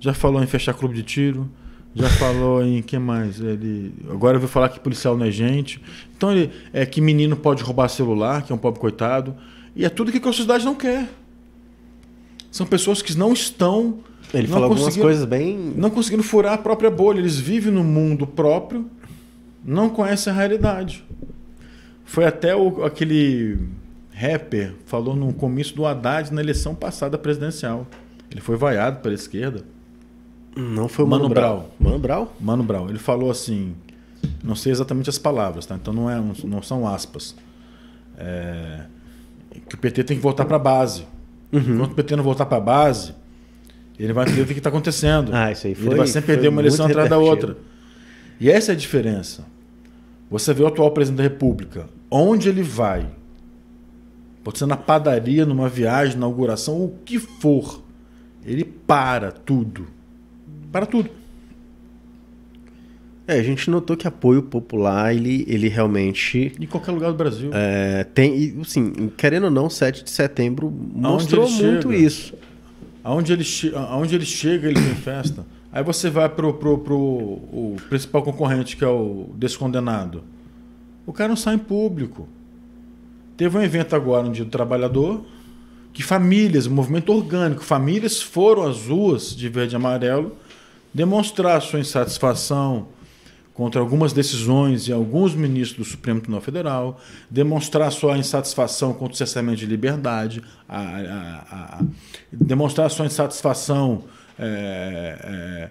já falou em fechar clube de tiro, já falou em que mais? Ele agora veio falar que policial não é gente. Então ele é que menino pode roubar celular, que é um pobre coitado. E é tudo que a sociedade não quer. São pessoas que não estão ele não falou algumas coisas bem não conseguindo furar a própria bolha. Eles vivem no mundo próprio, não conhecem a realidade. Foi até o, aquele rapper falou num comício do Haddad na eleição passada presidencial. Ele foi vaiado pela esquerda. Não foi o Mano, Mano Brown. Brown. Mano Brown? Mano Brown. Ele falou assim, não sei exatamente as palavras, tá? Então não, é, não são aspas. É, que o PT tem que voltar para a base. Uhum. Enquanto o PT não voltar para a base, ele vai entender o que está acontecendo. Ah, isso aí foi, ele vai sempre perder uma eleição atrás da outra. E essa é a diferença. Você vê o atual presidente da República, onde ele vai, pode ser na padaria, numa viagem, inauguração, o que for. Ele para tudo. Para tudo. É, a gente notou que apoio popular, ele, ele realmente... Em qualquer lugar do Brasil. É, tem, assim, querendo ou não, 7 de setembro mostrou muito chega? isso. Aonde ele, aonde ele chega, ele tem festa. Aí você vai pro, pro, pro o principal concorrente, que é o Descondenado. O cara não sai em público. Teve um evento agora no Dia do Trabalhador, que famílias, movimento orgânico, famílias foram às ruas de verde e amarelo demonstrar sua insatisfação contra algumas decisões e alguns ministros do Supremo Tribunal Federal, demonstrar sua insatisfação contra o cessamento de liberdade, a, a, a, demonstrar sua insatisfação é, é,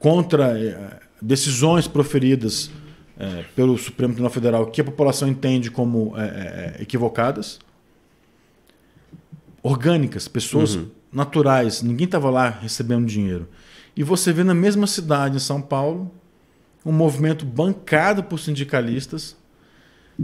contra é, decisões proferidas é, pelo Supremo Tribunal Federal que a população entende como é, é, equivocadas orgânicas, pessoas uhum. naturais, ninguém estava lá recebendo dinheiro. E você vê na mesma cidade, em São Paulo, um movimento bancado por sindicalistas.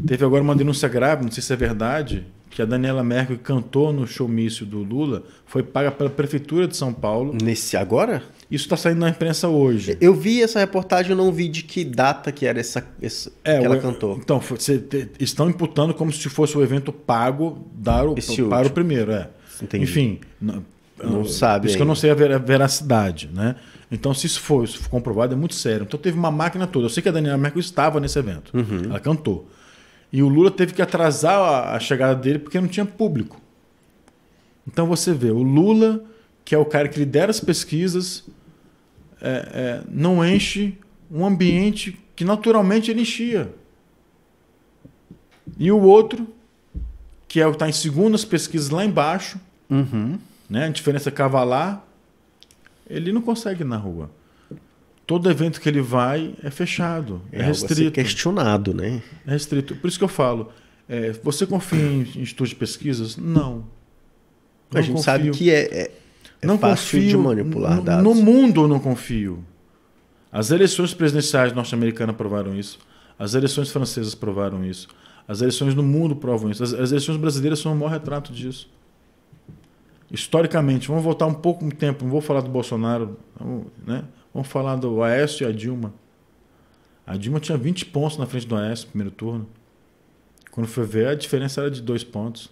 Teve agora uma denúncia grave, não sei se é verdade, que a Daniela Merkel cantou no showmício do Lula, foi paga pela prefeitura de São Paulo. Nesse agora? Isso está saindo na imprensa hoje. Eu vi essa reportagem, eu não vi de que data que era essa, essa é, que ela o, cantou. Então, você, te, estão imputando como se fosse o evento pago dar o, para o primeiro. É. Entendi. Enfim, não, não sabe. Isso ainda. que eu não sei a, veracidade, né? Então, se isso for, for, comprovado, é muito sério. Então, teve uma máquina toda. Eu sei que a Daniela Merkel estava nesse evento. Uhum. Ela cantou. E o Lula teve que atrasar a, a chegada dele porque não tinha público. Então, você vê, o Lula, que é o cara que lidera as pesquisas, é, é, não enche um ambiente que naturalmente ele enchia. E o outro, que é o que está em segundo as pesquisas lá embaixo, uhum. né, a diferença cavalar, ele não consegue ir na rua. Todo evento que ele vai é fechado, é, é restrito. questionado, né? É restrito. Por isso que eu falo, é, você confia em institutos de pesquisas? Não. não a gente confio. sabe que é, é é não fácil confio de manipular dados. No mundo eu não confio. As eleições presidenciais norte-americanas provaram isso. As eleições francesas provaram isso. As eleições no mundo provam isso. As, as eleições brasileiras são o maior retrato disso. Historicamente, vamos voltar um pouco um tempo, não vou falar do Bolsonaro, né? vamos falar do Aécio e a Dilma. A Dilma tinha 20 pontos na frente do Aécio no primeiro turno. Quando foi ver, a diferença era de dois pontos.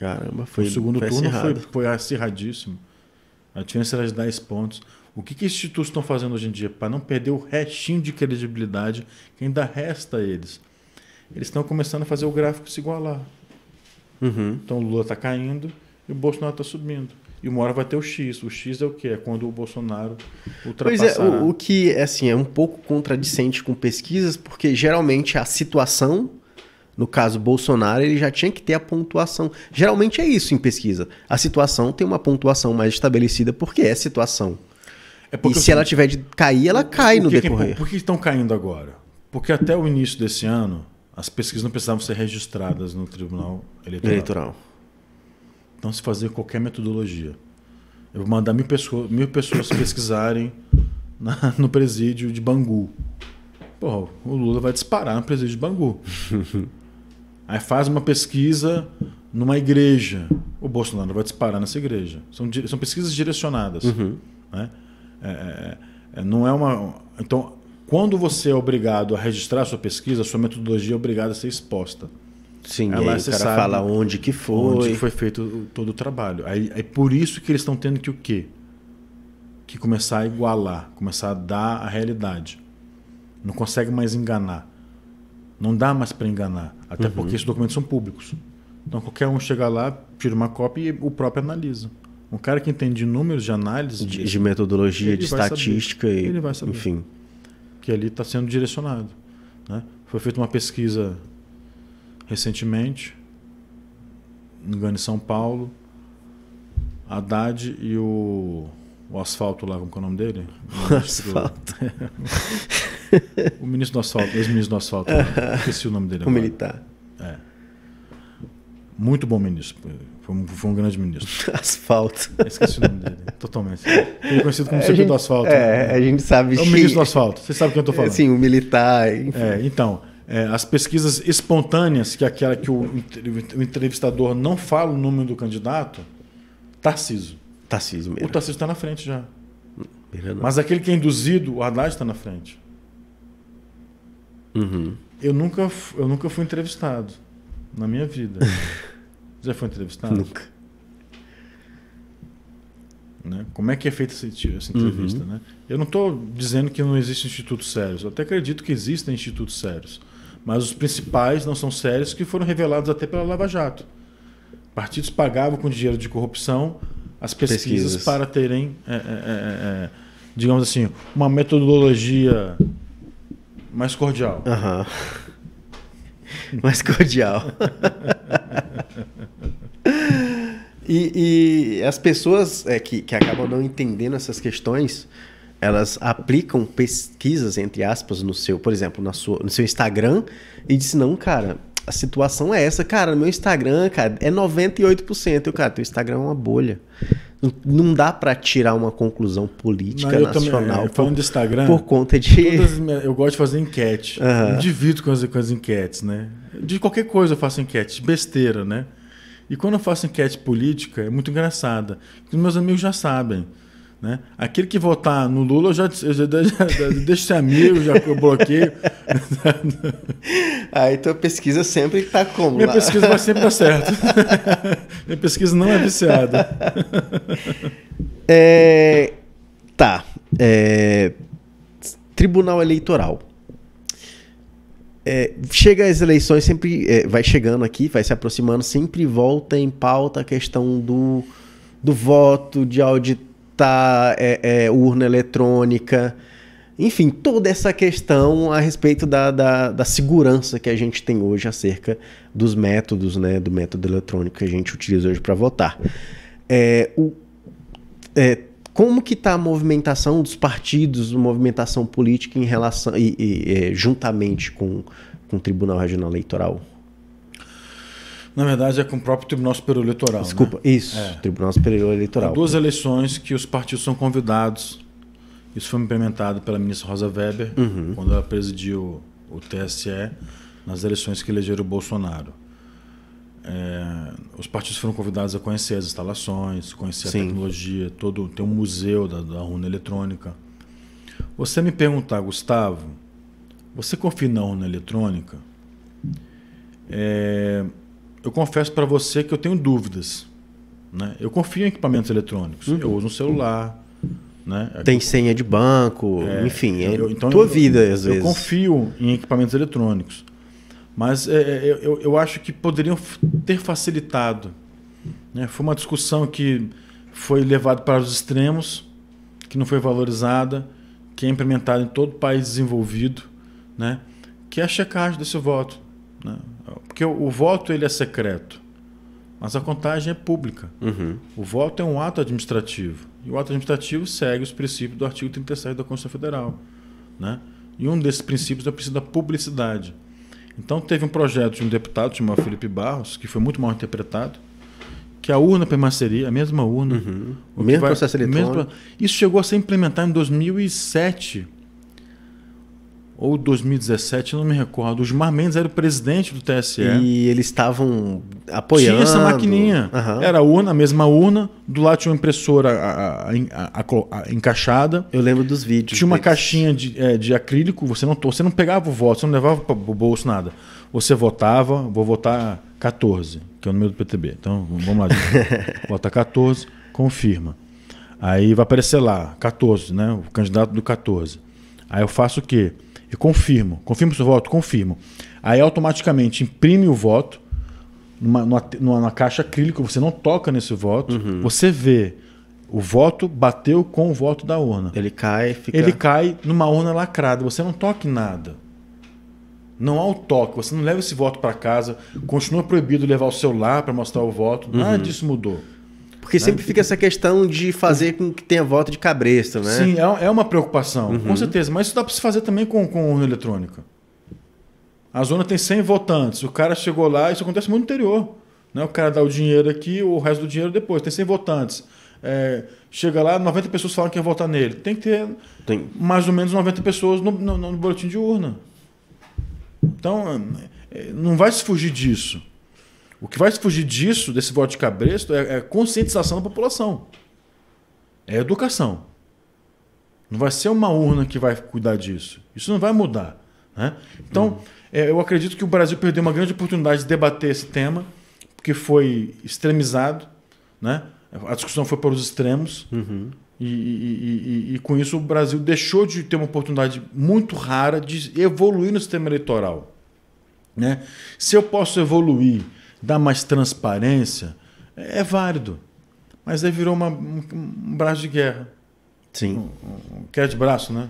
Caramba, foi. O segundo foi turno foi, foi acirradíssimo. A diferença era de 10 pontos. O que, que esses institutos estão fazendo hoje em dia? Para não perder o restinho de credibilidade que ainda resta a eles. Eles estão começando a fazer o gráfico se igualar. Uhum. Então o Lula está caindo e o Bolsonaro está subindo. E uma hora vai ter o X. O X é o quê? É quando o Bolsonaro ultrapassará. Pois é, o, o que assim, é um pouco contradicente com pesquisas, porque geralmente a situação no caso Bolsonaro, ele já tinha que ter a pontuação. Geralmente é isso em pesquisa. A situação tem uma pontuação mais estabelecida porque é situação. É porque e se assim, ela tiver de cair, ela cai no decorrer. por que estão caindo agora? Porque até o início desse ano, as pesquisas não precisavam ser registradas no Tribunal Eleitoral. Eleitoral. Então se fazer qualquer metodologia. Eu vou mandar mil, pessoa, mil pessoas pesquisarem na, no presídio de Bangu. Porra, o Lula vai disparar no presídio de Bangu. Aí faz uma pesquisa numa igreja. O Bolsonaro vai disparar nessa igreja. São, são pesquisas direcionadas. Uhum. Né? É, é, é, não é uma. Então, quando você é obrigado a registrar a sua pesquisa, a sua metodologia é obrigada a ser exposta. Sim, Ela, aí é o cara fala onde que foi. Onde que foi feito todo o trabalho. Aí, é por isso que eles estão tendo que o quê? Que começar a igualar, começar a dar a realidade. Não consegue mais enganar. Não dá mais para enganar, até uhum. porque esses documentos são públicos. Então qualquer um chega lá, tira uma cópia e o próprio analisa. Um cara que entende de números, de análise, de, de metodologia, de estatística saber, e ele vai saber. enfim, que ali está sendo direcionado. Né? Foi feita uma pesquisa recentemente, no em São Paulo, Haddad e o, o asfalto lá, como é o nome dele? O é asfalto. o ministro do asfalto, ex-ministro do asfalto. Né? Esqueci o nome dele. O agora. militar. É. Muito bom ministro. Foi um, foi um grande ministro. Asfalto. Esqueci o nome dele. Totalmente. Ele é conhecido como circuito do asfalto. É, né? a gente sabe. É o ministro do asfalto. Você sabe o que eu estou falando. Sim, o militar. Enfim. É, então. É, as pesquisas espontâneas, que é aquela que o, o entrevistador não fala o número do candidato, Tarciso. Tarciso mesmo. O Tarciso está na frente já. Hum, Mas aquele que é induzido, o Haddad está na frente. Uhum. Eu, nunca, eu nunca fui entrevistado na minha vida. Já foi entrevistado? Nunca. Né? Como é que é feita essa, entrevista? Uhum. Né? Eu não estou dizendo que não existem institutos sérios. Eu até acredito que existem institutos sérios. Mas os principais não são sérios que foram revelados até pela Lava Jato. Partidos pagavam com dinheiro de corrupção as pesquisas, pesquisas. para terem, é, é, é, digamos assim, uma metodologia mais cordial. Uhum. Mais cordial. e, e, as pessoas é, que, que acabam não entendendo essas questões, elas aplicam pesquisas, entre aspas, no seu, por exemplo, na sua, no seu Instagram, e dizem, não, cara, a situação é essa. Cara, meu Instagram, cara, é 98%. Eu, cara, teu Instagram é uma bolha. Não dá para tirar uma conclusão política Não, nacional. Também, por, falando do Instagram. Por conta de. eu gosto de fazer enquete. Uhum. Divido com as, com as enquetes, né? De qualquer coisa eu faço enquete, besteira, né? E quando eu faço enquete política, é muito engraçada. Meus amigos já sabem. Né? Aquele que votar no Lula, eu já, eu já, já, já deixo ser amigo, já eu bloqueio. Aí tua pesquisa sempre está como? Minha lá. pesquisa vai sempre dar certo. Minha pesquisa não é viciada. É, tá. É, Tribunal Eleitoral. É, chega as eleições, sempre é, vai chegando aqui, vai se aproximando, sempre volta em pauta a questão do, do voto, de auditório tá é, é, urna eletrônica, enfim, toda essa questão a respeito da, da, da, segurança que a gente tem hoje acerca dos métodos, né, do método eletrônico que a gente utiliza hoje para votar. É, o, é, como que está a movimentação dos partidos, a movimentação política em relação e, e, e é, juntamente com, com o Tribunal Regional Eleitoral? Na verdade, é com o próprio Tribunal Superior Eleitoral. Desculpa, né? isso, é. Tribunal Superior Eleitoral. Há duas eleições que os partidos são convidados. Isso foi implementado pela ministra Rosa Weber, uhum. quando ela presidiu o TSE, nas eleições que elegeram o Bolsonaro. É, os partidos foram convidados a conhecer as instalações, conhecer Sim. a tecnologia, todo, tem um museu da, da urna eletrônica. Você me perguntar, Gustavo, você confia na urna eletrônica? É, eu confesso para você que eu tenho dúvidas. Né? Eu confio em equipamentos eletrônicos. Uhum. Eu uso um celular. Né? Tem senha de banco, é, enfim, é eu, então tua eu, vida às eu vezes. Eu confio em equipamentos eletrônicos, mas é, é eu, eu acho que poderiam ter facilitado. Né? Foi uma discussão que foi levada para os extremos, que não foi valorizada, que é implementada em todo o país desenvolvido, né? que é a checagem desse voto. Né? Porque o, o, voto ele é secreto, mas a contagem é pública. Uhum. O voto é um ato administrativo. E o ato administrativo segue os princípios do artigo 37 da Constituição Federal. Né? E um desses princípios é o princípio da publicidade. Então, teve um projeto de um deputado chamado Felipe Barros, que foi muito mal interpretado, que é a urna permaneceria, a mesma urna. Uhum. O mesmo vai, processo eleitoral. Mesmo, isso chegou a ser implementado em 2007 ou 2017, não me recordo. Os Mar Mendes era o presidente do TSE. E eles estavam apoiando. Tinha essa maquininha. Uhum. Era a urna, a mesma urna. Do lado tinha uma impressora a, a, a, encaixada. Eu lembro dos vídeos. Tinha uma deles. caixinha de, é, de acrílico. Você não, você não pegava o voto, você não levava para o bolso nada. Você votava, vou votar 14, que é o número do PTB. Então vamos lá. Vota 14, confirma. Aí vai aparecer lá, 14, né? O candidato do 14. Aí eu faço o quê? e confirmo. Confirmo seu voto? Confirmo. Aí automaticamente imprime o voto numa, numa, numa caixa acrílica, você não toca nesse voto, uhum. você vê. O voto bateu com o voto da urna. Ele cai, fica... Ele cai numa urna lacrada, você não toca em nada. Não há o toque, você não leva esse voto para casa, continua proibido levar o celular para mostrar o voto, nada uhum. disso mudou. Porque né? sempre fica essa questão de fazer com que tenha voto de cabresto, né? Sim, é, é uma preocupação, uhum. com certeza. Mas isso dá para se fazer também com, com urna eletrônica. A zona tem 100 votantes. O cara chegou lá, isso acontece muito no interior. Né? O cara dá o dinheiro aqui, o resto do dinheiro depois. Tem 100 votantes. É, chega lá, 90 pessoas falam que ia votar nele. Tem que ter tem. mais ou menos 90 pessoas no, no, no boletim de urna. Então, é, é, não vai se fugir disso. O que vai fugir disso, desse voto de cabresto, é, é conscientização da população. É educação. Não vai ser uma urna que vai cuidar disso. Isso não vai mudar. Né? Então, uhum. é, eu acredito que o Brasil perdeu uma grande oportunidade de debater esse tema, porque foi extremizado. Né? A discussão foi para os extremos. Uhum. E, e, e, e, com isso o Brasil deixou de ter uma oportunidade muito rara de evoluir no sistema eleitoral. Né? Se eu posso evoluir dar mais transparência, é, válido. Mas aí virou uma, um, braço de guerra. Sim. Um, um, um de braço, né?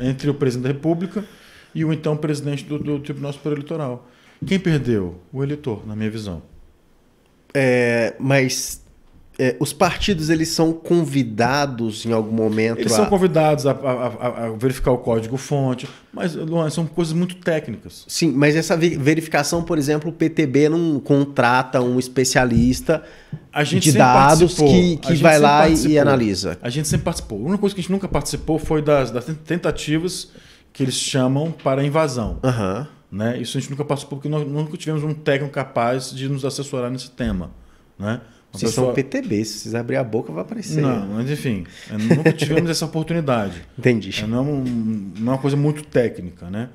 Entre o presidente da República e o então presidente do, do Tribunal Superior Eleitoral. Quem perdeu? O eleitor, na minha visão. É, mas é, os partidos eles são convidados em algum momento. Eles a... são convidados a, a, a, verificar o código-fonte, mas Luan, são coisas muito técnicas. Sim, mas essa verificação, por exemplo, o PTB não contrata um especialista de dados que, que vai lá participou. e analisa. A gente sempre participou. A única coisa que a gente nunca participou foi das, das tentativas que eles chamam para invasão. Uhum. Né? Isso a gente nunca participou porque nós nunca tivemos um técnico capaz de nos assessorar nesse tema. Né? Vocês pessoa... são PTB, se vocês abrir a boca vai aparecer. Não, mas enfim, é, nunca tivemos essa oportunidade. Entendi. É, não, é não é uma coisa muito técnica, né?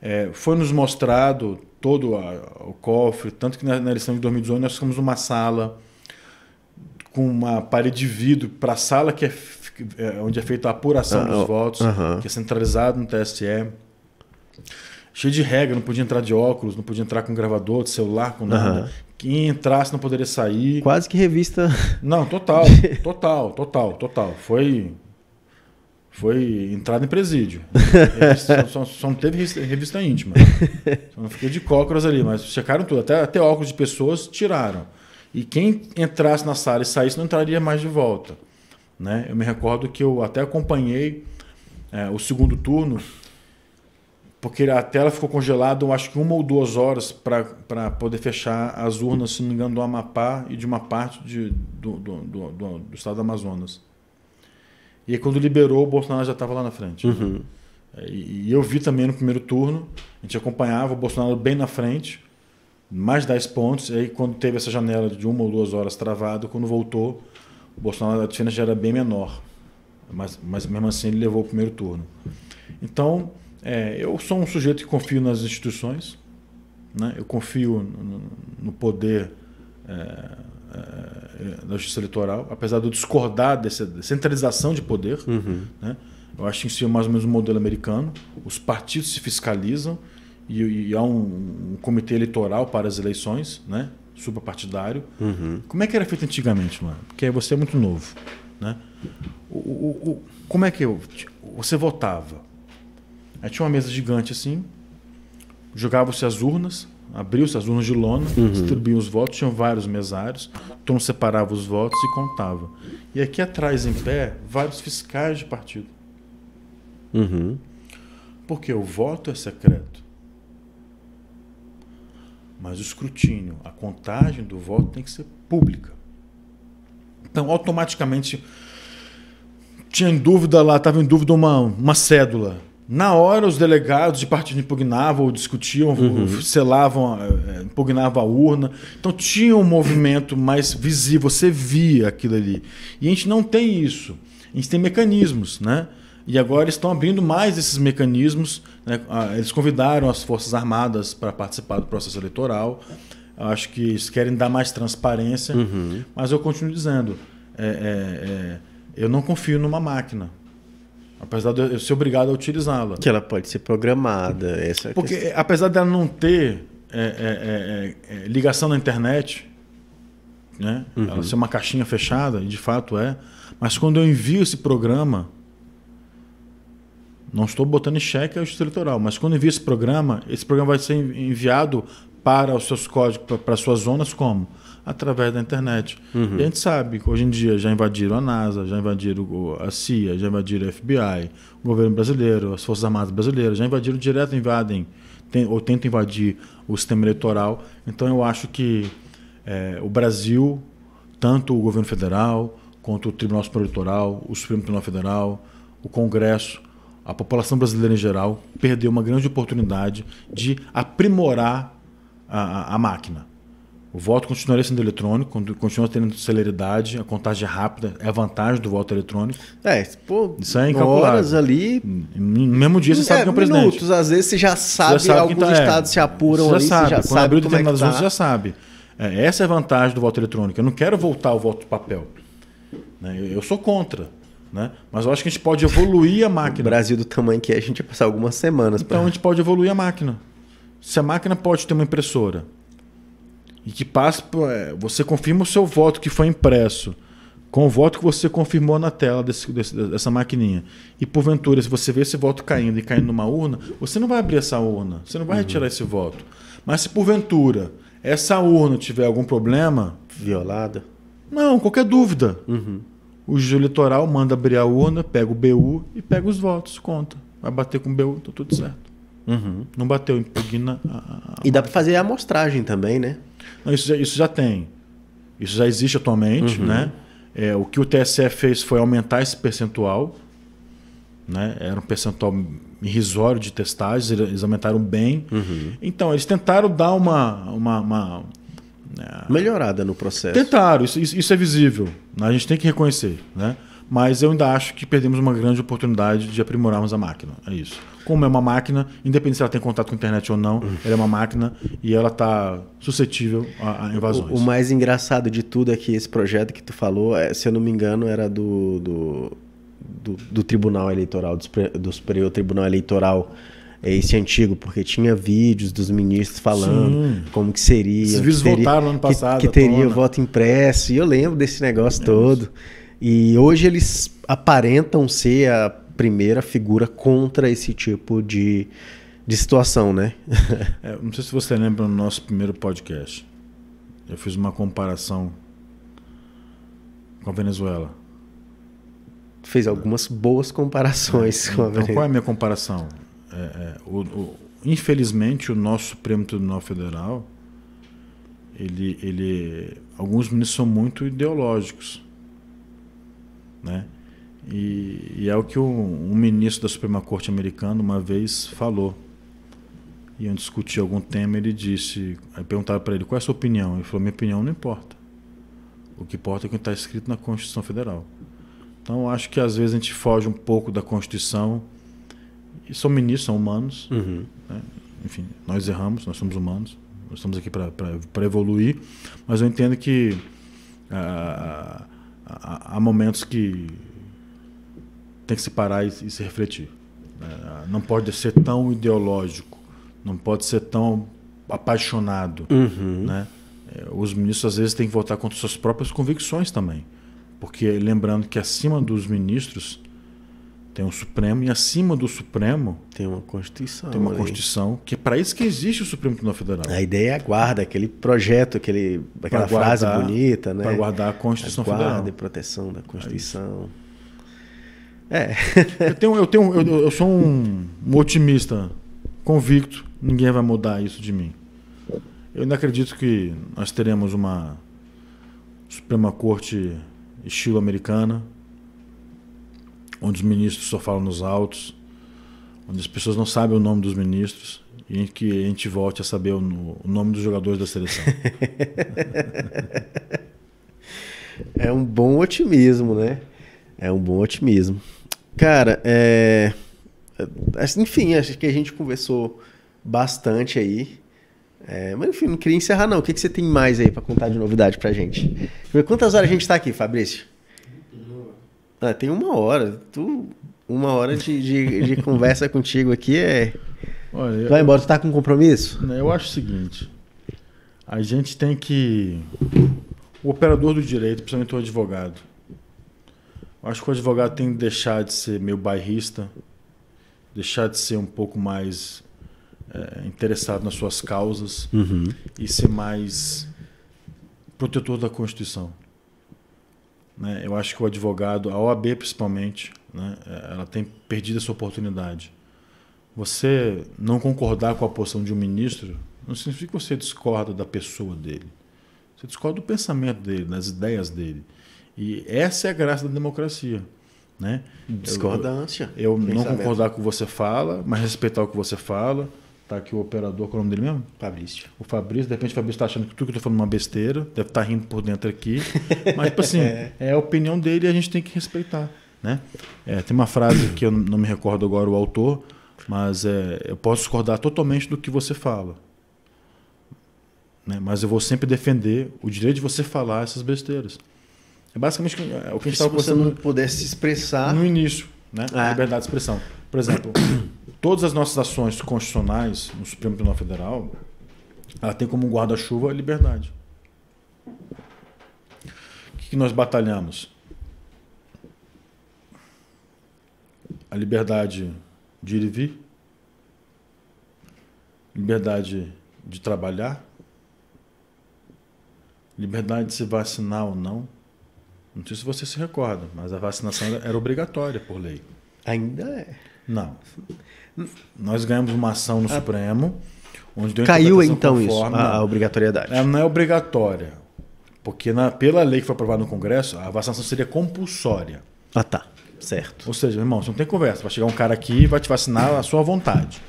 É, foi nos mostrado todo a, o cofre, tanto que na, na de 2018 nós ficamos numa sala com uma parede de vidro para a sala que é, é, onde é feita a apuração ah, dos oh, votos, uh -huh. que é centralizado no TSE. Cheio de regra, não podia entrar de óculos, não podia entrar com gravador, de celular, com nada. Quem entrasse não poderia sair. Quase que revista. Não, total, total, total, total. Foi foi entrada em presídio. só, só, só, não teve revista íntima. Só não fiquei de cócoras ali, mas checaram tudo. Até, até óculos de pessoas tiraram. E quem entrasse na sala e saísse não entraria mais de volta. Né? Eu me recordo que eu até acompanhei é, o segundo turno porque a tela ficou congelada, eu acho que uma ou duas horas para poder fechar as urnas, se não me engano, do Amapá e de uma parte de, do, do, do, do, estado do Amazonas. E aí, quando liberou, o Bolsonaro já estava lá na frente. Uhum. É, e, e, eu vi também no primeiro turno, a gente acompanhava o Bolsonaro bem na frente, mais 10 pontos. E aí, quando teve essa janela de uma ou duas horas travada, quando voltou, o Bolsonaro da China já era bem menor. Mas, mas mesmo assim, ele levou o primeiro turno. Então é, eu sou um sujeito que confio nas instituições, né? eu confio no, no poder é, é, é, da justiça eleitoral, apesar de eu discordar dessa centralização de poder. Uhum. Né? Eu acho que isso é mais ou menos o um modelo americano. Os partidos se fiscalizam e, e há um, um, comitê eleitoral para as eleições, né? superpartidário. Uhum. Como é que era feito antigamente, mano? Porque você é muito novo. Né? O, o, o, como é que eu, você votava? Aí tinha uma mesa gigante assim, jogavam se as urnas, abriu-se as urnas de lona, uhum. distribuíam os votos, tinham vários mesários, mundo separava os votos e contava. E aqui atrás, em pé, vários fiscais de partido. Uhum. Porque o voto é secreto. Mas o escrutínio, a contagem do voto tem que ser pública. Então, automaticamente, tinha em dúvida lá, estava em dúvida uma, uma cédula na hora, os delegados de partido impugnavam ou discutiam, uhum. selavam, eh, eh, impugnavam a urna. Então tinha um movimento mais visível, você via aquilo ali. E a gente não tem isso. A gente tem mecanismos, né? E agora estão abrindo mais esses mecanismos. Né? Ah, eles convidaram as Forças Armadas para participar do processo eleitoral. Eu acho que eles querem dar mais transparência. Uhum. Mas eu continuo dizendo: é, é, é, eu não confio numa máquina. Apesar de eu ser obrigado a utilizá-la. Que ela pode ser programada. Essa é Porque questão. apesar dela não ter é é, é, é, ligação na internet, né? Uhum. ela ser uma caixinha fechada, e de fato é, mas quando eu envio esse programa, não estou botando em xeque a justiça eleitoral, mas quando envio esse programa, esse programa vai ser enviado para os seus códigos, para as suas zonas como? através da internet. Uhum. E a gente sabe que hoje em dia já invadiram a NASA, já invadiram a CIA, já invadiram a FBI, o governo brasileiro, as Forças Armadas brasileiras, já invadiram direto, invadem tem, ou tentam invadir o sistema eleitoral. Então eu acho que é, o Brasil, tanto o governo federal, quanto o Tribunal Superior Eleitoral, o Supremo Tribunal Federal, o Congresso, a população brasileira em geral, perdeu uma grande oportunidade de aprimorar a, a, a máquina. O voto continuaria sendo eletrônico, continua tendo celeridade, a contagem é rápida é a vantagem do voto eletrônico. É, pô, isso é horas ali. No mesmo dia você é, sabe quem é o presidente. Minutos, às vezes você já sabe, você já sabe alguns tá, é. estados é, se apuram você ali, sabe. você já Quando sabe. Quando abrir determinadas é tá. você já sabe. É, essa é a vantagem do voto eletrônico. Eu não quero voltar ao voto de papel. Né? Eu, eu sou contra. Né? Mas eu acho que a gente pode evoluir a máquina. no Brasil do tamanho que é, a gente ia passar algumas semanas. Então pra... a gente pode evoluir a máquina. Se a máquina pode ter uma impressora, e que passa. É, você confirma o seu voto que foi impresso com o voto que você confirmou na tela desse, desse, dessa maquininha. E porventura, se você vê esse voto caindo e caindo numa urna, você não vai abrir essa urna, você não vai uhum. retirar esse voto. Mas se porventura essa urna tiver algum problema. Violada? Não, qualquer dúvida. Uhum. O juiz eleitoral manda abrir a urna, pega o BU e pega os votos, conta. Vai bater com o BU, tá tudo certo. Uhum. Não bateu, impugna. A, a... E dá para fazer a amostragem também, né? Não, isso, já, isso já tem. Isso já existe atualmente, uhum. né? É, o que o TSE fez foi aumentar esse percentual. Né? Era um percentual irrisório de testagens, eles aumentaram bem. Uhum. Então, eles tentaram dar uma, uma, uma é, Melhorada no processo. Tentaram, isso, isso, é visível. Né? A gente tem que reconhecer. Né? mas eu ainda acho que perdemos uma grande oportunidade de aprimorarmos a máquina. É isso. Como é uma máquina, independente se ela tem contato com a internet ou não, hum. ela é uma máquina e ela está suscetível a, a invasões. O, o, mais engraçado de tudo é que esse projeto que tu falou, é, se eu não me engano, era do, do, do, do Tribunal Eleitoral, do Superior Tribunal Eleitoral esse antigo, porque tinha vídeos dos ministros falando Sim. como que seria. Os vídeos voltaram no ano passado. Que, que teria o voto impresso, e eu lembro desse negócio é todo. Isso. E hoje eles aparentam ser a primeira figura contra esse tipo de, de situação, né? é, não sei se você lembra no nosso primeiro podcast. Eu fiz uma comparação com a Venezuela. Fez algumas boas comparações é, com a Venezuela. Então, qual é a minha comparação? É, é, o, o, infelizmente, o nosso Supremo Tribunal Federal, ele, ele, alguns ministros são muito ideológicos. Né? E, e é o que um, um, ministro da Suprema Corte americana uma vez falou. E eu discuti algum tema, ele disse, perguntaram para ele qual é a sua opinião. Ele falou: minha opinião não importa. O que importa é o que está escrito na Constituição Federal. Então acho que às vezes a gente foge um pouco da Constituição. E são ministros, são humanos. Uhum. Né? Enfim, nós erramos, nós somos humanos. Nós estamos aqui para evoluir. Mas eu entendo que. Ah, há momentos que tem que se parar e, e se refletir. Né? Não pode ser tão ideológico, não pode ser tão apaixonado. Uhum. Né? É, os ministros, às vezes, têm que votar contra suas próprias convicções também. Porque, lembrando que acima dos ministros tem o Supremo e acima do Supremo tem uma Constituição. Tem uma Constituição que é para isso que existe o Supremo Tribunal Federal. A ideia é a guarda, aquele projeto, aquele, aquela guardar, frase bonita, né? Para guardar a Constituição a guarda Federal. e proteção da é Constituição. É. eu tenho, eu tenho, eu, eu sou um, um otimista convicto. Ninguém vai mudar isso de mim. Eu ainda acredito que nós teremos uma Suprema Corte estilo americana onde os ministros só falam nos autos, onde as pessoas não sabem o nome dos ministros e que a gente volte a saber o, o nome dos jogadores da seleção. é um bom otimismo, né? É um bom otimismo. Cara, é... é assim, enfim, acho que a gente conversou bastante aí. É, mas enfim, não queria encerrar não. O que, que você tem mais aí para contar de novidade para gente? Quantas horas a gente está aqui, Fabrício? Ah, tem uma hora. Tu, uma hora de, de, de conversa contigo aqui é. Olha, Vai embora, tu tá com compromisso? Eu acho o seguinte. A gente tem que. O operador do direito, principalmente o advogado. Eu acho que o advogado tem que deixar de ser meio bairrista, deixar de ser um pouco mais é, interessado nas suas causas uhum. e ser mais protetor da Constituição. Né? Eu acho que o advogado, a OAB principalmente, né? É, ela tem perdido essa oportunidade. Você não concordar com a posição de um ministro não significa que você discorda da pessoa dele. Você discorda do pensamento dele, das ideias dele. E essa é a graça da democracia. Né? Discordância. Eu, eu não concordar com o que você fala, mas respeitar o que você fala Tá aqui o operador, qual é o nome dele mesmo? Fabrício. O Fabrício, de repente o Fabrício tá achando que tudo que eu tô falando é uma besteira, deve estar tá rindo por dentro aqui. Mas, tipo assim, é a opinião dele e a gente tem que respeitar. Né? É, tem uma frase que eu não me recordo agora o autor, mas é, eu posso discordar totalmente do que você fala. Né? Mas eu vou sempre defender o direito de você falar essas besteiras. É basicamente o que é a gente estava Se você não pudesse se expressar. No início, né? Ah. Liberdade de expressão. Por exemplo, todas as nossas ações constitucionais no Supremo Tribunal Federal, ela tem como guarda-chuva a liberdade. O que, que nós batalhamos? A liberdade de ir e vir, liberdade de trabalhar, liberdade de se vacinar ou não. Não sei se você se recorda, mas a vacinação era obrigatória por lei. Ainda é. Não. Hum. Nós ganhamos uma ação no ah. Supremo. Onde deu Caiu então conforme, isso, a, obrigatoriedade. Ela é, não é obrigatória. Porque na, pela lei que foi aprovada no Congresso, a vacinação seria compulsória. Ah, tá. Certo. Ou seja, meu irmão, você não tem conversa. Vai chegar um cara aqui e vai te vacinar à sua vontade.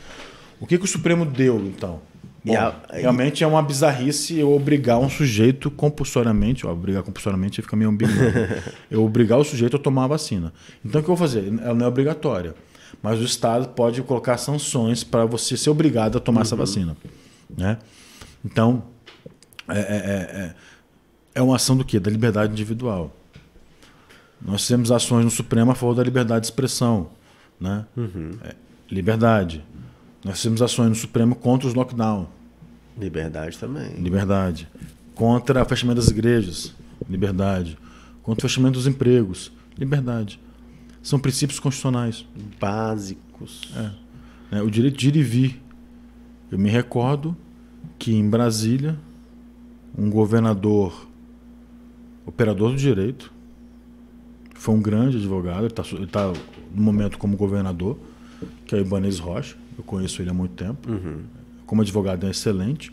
O que, que o Supremo deu, então? Bom, a, realmente é uma bizarrice eu obrigar um sujeito compulsoriamente, ó, obrigar compulsoriamente fica meio ambíguo. eu obrigar o sujeito a tomar a vacina. Então o que eu vou fazer? Ela não é obrigatória mas o Estado pode colocar sanções para você ser obrigado a tomar uhum. essa vacina. Né? Então, é, é, é, é uma ação do quê? Da liberdade individual. Nós temos ações no Supremo a favor da liberdade de expressão. Né? Uhum. É, liberdade. Nós temos ações no Supremo contra os lockdown. Liberdade também. Liberdade. Contra o fechamento das igrejas. Liberdade. Contra o fechamento dos empregos. Liberdade são princípios constitucionais. Básicos. É. é. O direito de ir e vir. Eu me recordo que em Brasília, um governador, operador do direito, foi um grande advogado, ele está tá no momento como governador, que é o Ibanez Rocha. Eu conheço ele há muito tempo. Uhum. Como advogado é excelente.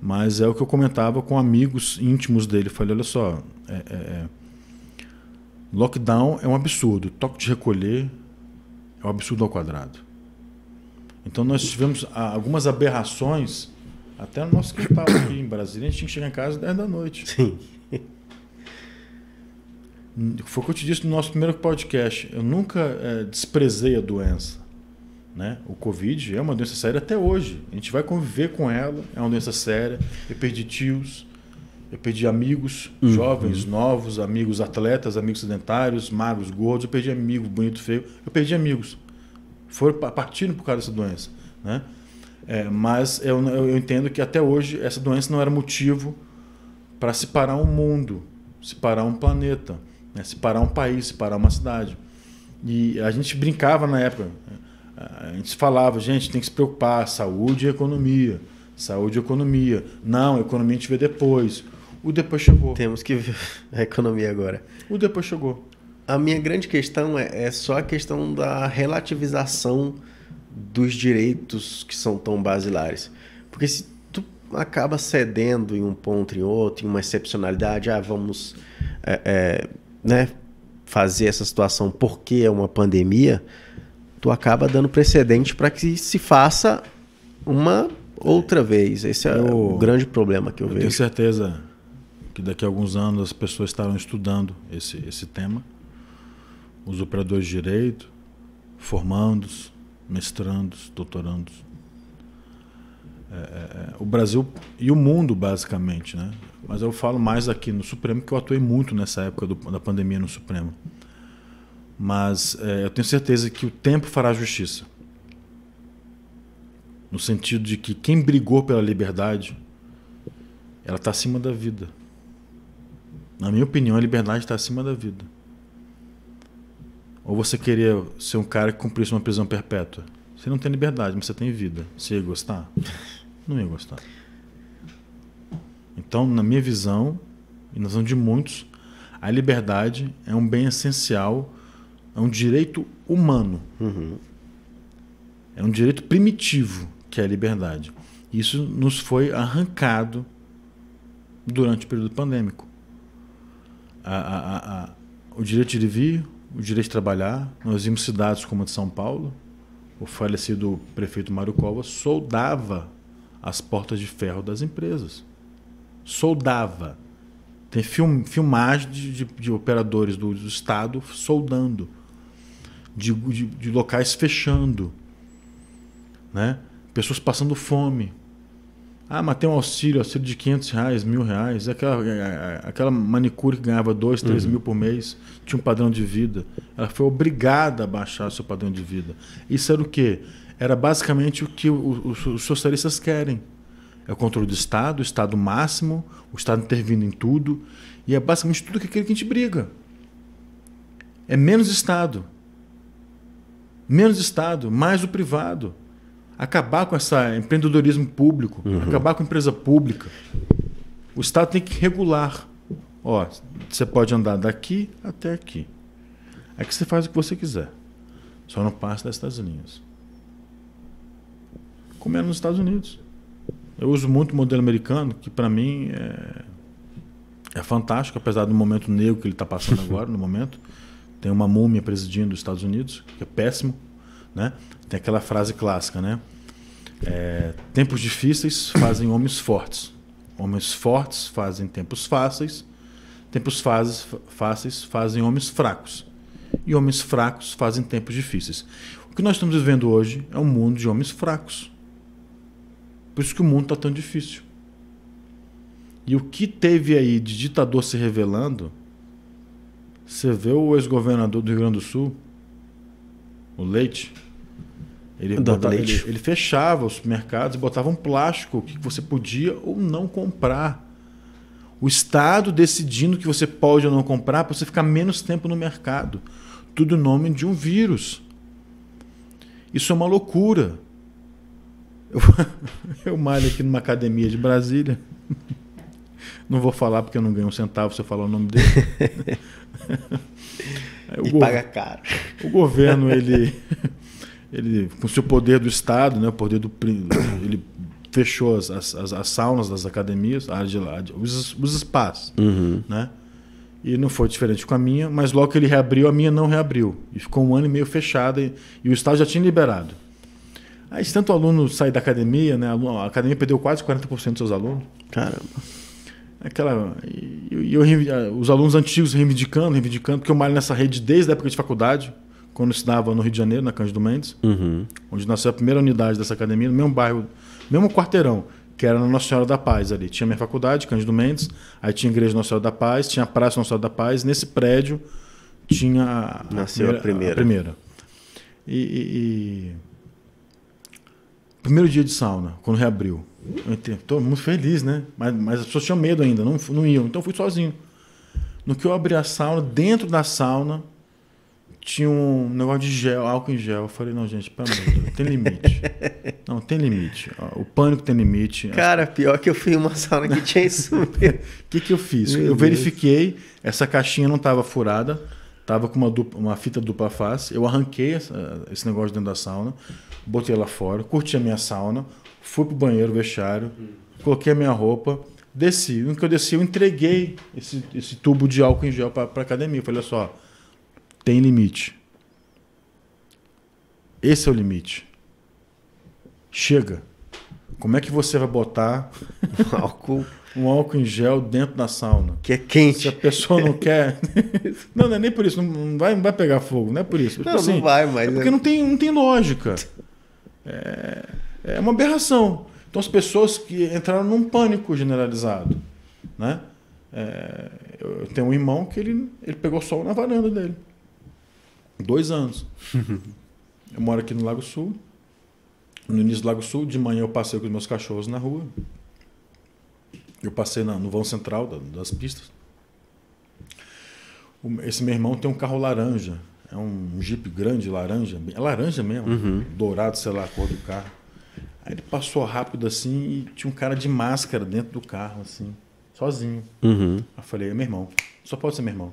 Mas é o que eu comentava com amigos íntimos dele. Falei, olha só, é, é, é Lockdown é um absurdo. Toque de recolher é um absurdo ao quadrado. Então nós tivemos ah, algumas aberrações até no nosso quintal aqui em Brasília. A gente tinha que chegar em casa às 10 da noite. Sim. Foi o que eu te disse no nosso primeiro podcast. Eu nunca é, desprezei a doença. Né? O Covid é uma doença séria até hoje. A gente vai conviver com ela. É uma doença séria. Eu perdi tios, eu perdi amigos uhum. jovens, hum. novos, amigos atletas, amigos sedentários, magros, gordos. Eu perdi amigo bonito, feio. Eu perdi amigos. Foram partindo por causa dessa doença. Né? É, mas eu, eu entendo que até hoje essa doença não era motivo para separar um mundo, separar um planeta, né? separar um país, separar uma cidade. E a gente brincava na época. Né? A gente falava, gente, tem que se preocupar, saúde e economia. Saúde e economia. Não, economia a gente vê depois. O depois chegou. Temos que ver a economia agora. O depois chegou. A minha grande questão é, é só a questão da relativização dos direitos que são tão basilares. Porque se tu acaba cedendo em um ponto em outro, em uma excepcionalidade, ah, vamos é, é, né, fazer essa situação porque é uma pandemia, tu acaba dando precedente para que se faça uma outra vez. Esse é eu, o grande problema que eu, eu vejo. Tenho certeza que daqui a alguns anos as pessoas estarão estudando esse, esse tema, os operadores de direito, formandos, mestrandos, doutorandos. É, é, é, o Brasil e o mundo, basicamente. Né? Mas eu falo mais aqui no Supremo, que eu atuei muito nessa época do, da pandemia no Supremo. Mas é, eu tenho certeza que o tempo fará justiça. No sentido de que quem brigou pela liberdade, ela está acima da vida. Na minha opinião, a liberdade está acima da vida. Ou você queria ser um cara que cumprisse uma prisão perpétua? Você não tem liberdade, mas você tem vida. Você ia gostar? Não ia gostar. Então, na minha visão, e na visão de muitos, a liberdade é um bem essencial, é um direito humano. Uhum. É um direito primitivo que é a liberdade. Isso nos foi arrancado durante o período pandêmico a, a, a, o direito de vir, o direito de trabalhar. Nós vimos cidades como a de São Paulo, o falecido prefeito Mário Cova soldava as portas de ferro das empresas. Soldava. Tem film, filmagem de, de, de operadores do, do, Estado soldando, de, de, de locais fechando, né? pessoas passando fome. Ah, mas tem um auxílio, auxílio de 500 reais, mil reais. Aquela, é, é, é, aquela manicure que ganhava 2, 3 uhum. mil por mês, tinha um padrão de vida. Ela foi obrigada a baixar o seu padrão de vida. Isso era o quê? Era basicamente o que os, os socialistas querem. É o controle do Estado, o Estado máximo, o Estado intervindo em tudo. E é basicamente tudo aquilo que a gente briga. É menos Estado. Menos Estado, mais o privado acabar com esse empreendedorismo público, uhum. acabar com a empresa pública. O Estado tem que regular. Ó, você pode andar daqui até aqui. É que você faz o que você quiser. Só não passa destas linhas. Como é nos Estados Unidos. Eu uso muito o modelo americano, que para mim é, é fantástico, apesar do momento negro que ele está passando agora, no momento. Tem uma múmia presidindo os Estados Unidos, que é péssimo. Né? Tem aquela frase clássica, né? É, tempos difíceis fazem homens fortes. Homens fortes fazem tempos fáceis. Tempos fases fáceis fazem homens fracos. E homens fracos fazem tempos difíceis. O que nós estamos vivendo hoje é um mundo de homens fracos. Por isso que o mundo está tão difícil. E o que teve aí de ditador se revelando? Você vê o ex-governador do Rio Grande do Sul, o Leite, ele, botava, ele, ele, fechava os mercados, e botava um plástico que você podia ou não comprar. O Estado decidindo que você pode ou não comprar para você ficar menos tempo no mercado. Tudo em nome de um vírus. Isso é uma loucura. Eu, eu malho aqui numa academia de Brasília. Não vou falar porque eu não ganho um centavo se eu falar o nome dele. e paga caro. O governo, ele ele com seu poder do Estado, né, o poder do ele fechou as, as, as saunas das academias, a, os, os spas, uhum. né? E não foi diferente com a minha, mas logo que ele reabriu, a minha não reabriu. E ficou um ano e meio fechada e, e o Estado já tinha liberado. Aí tanto aluno sai da academia, né? A academia perdeu quase 40% dos seus alunos. Caramba. Aquela, e, eu, ah, os alunos antigos reivindicando, reivindicando, porque eu malho nessa rede desde a época de faculdade quando estudava no Rio de Janeiro, na Cândido Mendes, uhum. onde nasceu a primeira unidade dessa academia, no mesmo bairro, mesmo quarteirão, que era na Nossa Senhora da Paz ali. Tinha minha faculdade, Cândido Mendes, aí tinha a Igreja Nossa Senhora da Paz, tinha a Praça Nossa Senhora da Paz, nesse prédio tinha a, Nasceu a primeira. A primeira. E, e, e, Primeiro dia de sauna, quando reabriu. Estou muito feliz, né? Mas, mas as pessoas tinham medo ainda, não, não iam. Então eu fui sozinho. No que eu abri a sauna, dentro da sauna, tinha um negócio de gel, álcool em gel. Eu falei, não, gente, pelo amor de Deus, tem limite. não, tem limite. O pânico tem limite. Cara, pior que eu fui em uma sauna que tinha isso O que, que eu fiz? Meu eu Deus. verifiquei, essa caixinha não estava furada, estava com uma, dupla, uma fita dupla face. Eu arranquei essa, esse negócio dentro da sauna, botei ela fora, curti a minha sauna, fui pro banheiro, vestiário, coloquei a minha roupa, desci. No que eu desci, eu entreguei esse, esse tubo de álcool em gel para academia. Eu falei, olha só tem limite. Esse é o limite. Chega. Como é que você vai botar um álcool, um álcool em gel dentro da sauna? Que é quente. Se a pessoa não quer. não, não é nem por isso. Não vai, não vai pegar fogo, não é por isso. Não, tipo assim, não vai, mas. É porque é- não tem, não tem lógica. É, é uma aberração. Então as pessoas que entraram num pânico generalizado. Né? É, eu tenho um irmão que ele, ele pegou sol na varanda dele. Dois anos. Uhum. eu moro aqui no Lago Sul. No início do Lago Sul, de manhã eu passei com os meus cachorros na rua. Eu passei na, no vão central da, das pistas. Esse meu irmão tem um carro laranja. É um Jeep grande, laranja. É laranja mesmo. Uhum. Dourado, sei lá a cor do carro. Aí ele passou rápido assim e tinha um cara de máscara dentro do carro, assim, sozinho. Uhum. eu falei, é meu irmão. Só pode ser meu irmão.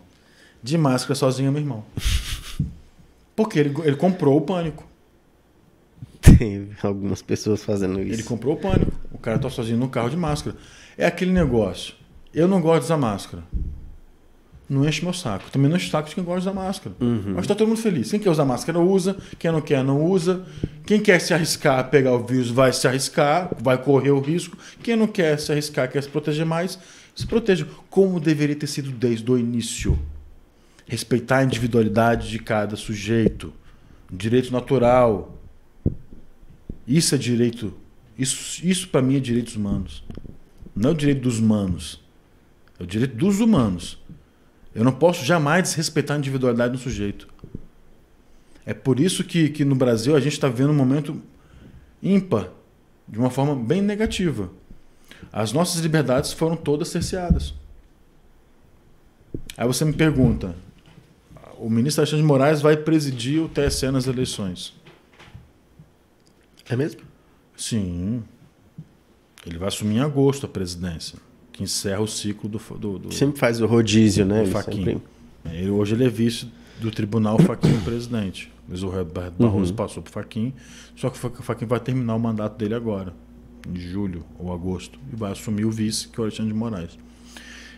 De máscara sozinho é meu irmão. Porque ele, ele comprou o pânico. Tem algumas pessoas fazendo isso. Ele comprou o pânico. O cara tá sozinho no carro de máscara. É aquele negócio. Eu não gosto de usar máscara. Não enche meu saco. Também não enche o saco de quem gosta de usar máscara. Uhum. Mas tá todo mundo feliz. Quem quer usar máscara usa. Quem não quer, não usa. Quem quer se arriscar a pegar o vírus vai se arriscar, vai correr o risco. Quem não quer se arriscar, quer se proteger mais, se proteja. Como deveria ter sido desde o início respeitar a individualidade de cada sujeito, direito natural. Isso é direito, isso, isso para mim é direitos humanos. Não é o direito dos humanos, é o direito dos humanos. Eu não posso jamais desrespeitar a individualidade do sujeito. É por isso que, que no Brasil a gente está vendo um momento ímpar, de uma forma bem negativa. As nossas liberdades foram todas cerceadas. Aí você me pergunta, o ministro Alexandre de Moraes vai presidir o TSE nas eleições. É mesmo? Sim. Ele vai assumir em agosto a presidência, que encerra o ciclo do. do, do sempre faz o rodízio, né, do, né? Sempre... Ele, hoje ele é vice do tribunal Faquinho presidente. Mas o Roberto Barroso uhum. passou para o Faquinho, só que o Faquinho vai terminar o mandato dele agora, em julho ou agosto, e vai assumir o vice, que é o Alexandre de Moraes.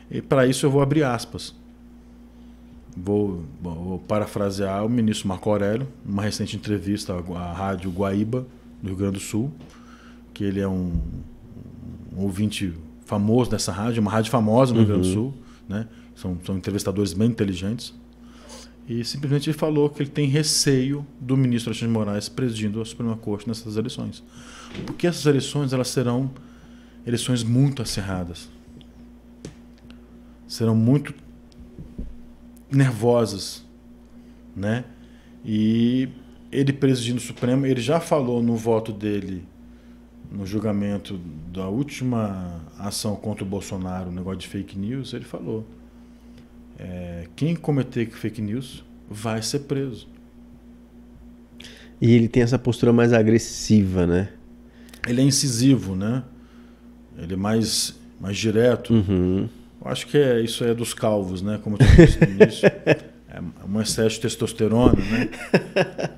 E para isso eu vou abrir aspas. Vou, vou, parafrasear o ministro Marco Aurélio, numa recente entrevista à rádio Guaíba, do Rio Grande do Sul, que ele é um, um ouvinte famoso dessa rádio, uma rádio famosa no uhum. Rio Grande do uhum. Sul, né? São, são entrevistadores bem inteligentes. E simplesmente ele falou que ele tem receio do ministro Alexandre de Moraes presidindo a Suprema Corte nessas eleições. Porque essas eleições elas serão eleições muito acerradas Serão muito nervosas, né? E ele presidindo o Supremo, ele já falou no voto dele no julgamento da última ação contra o Bolsonaro, o negócio de fake news, ele falou: é, quem cometer fake news vai ser preso. E ele tem essa postura mais agressiva, né? Ele é incisivo, né? Ele é mais, mais direto. Uhum. Acho que é, isso é dos calvos, né? Como eu disse no início. É, é um excesso de testosterona, né?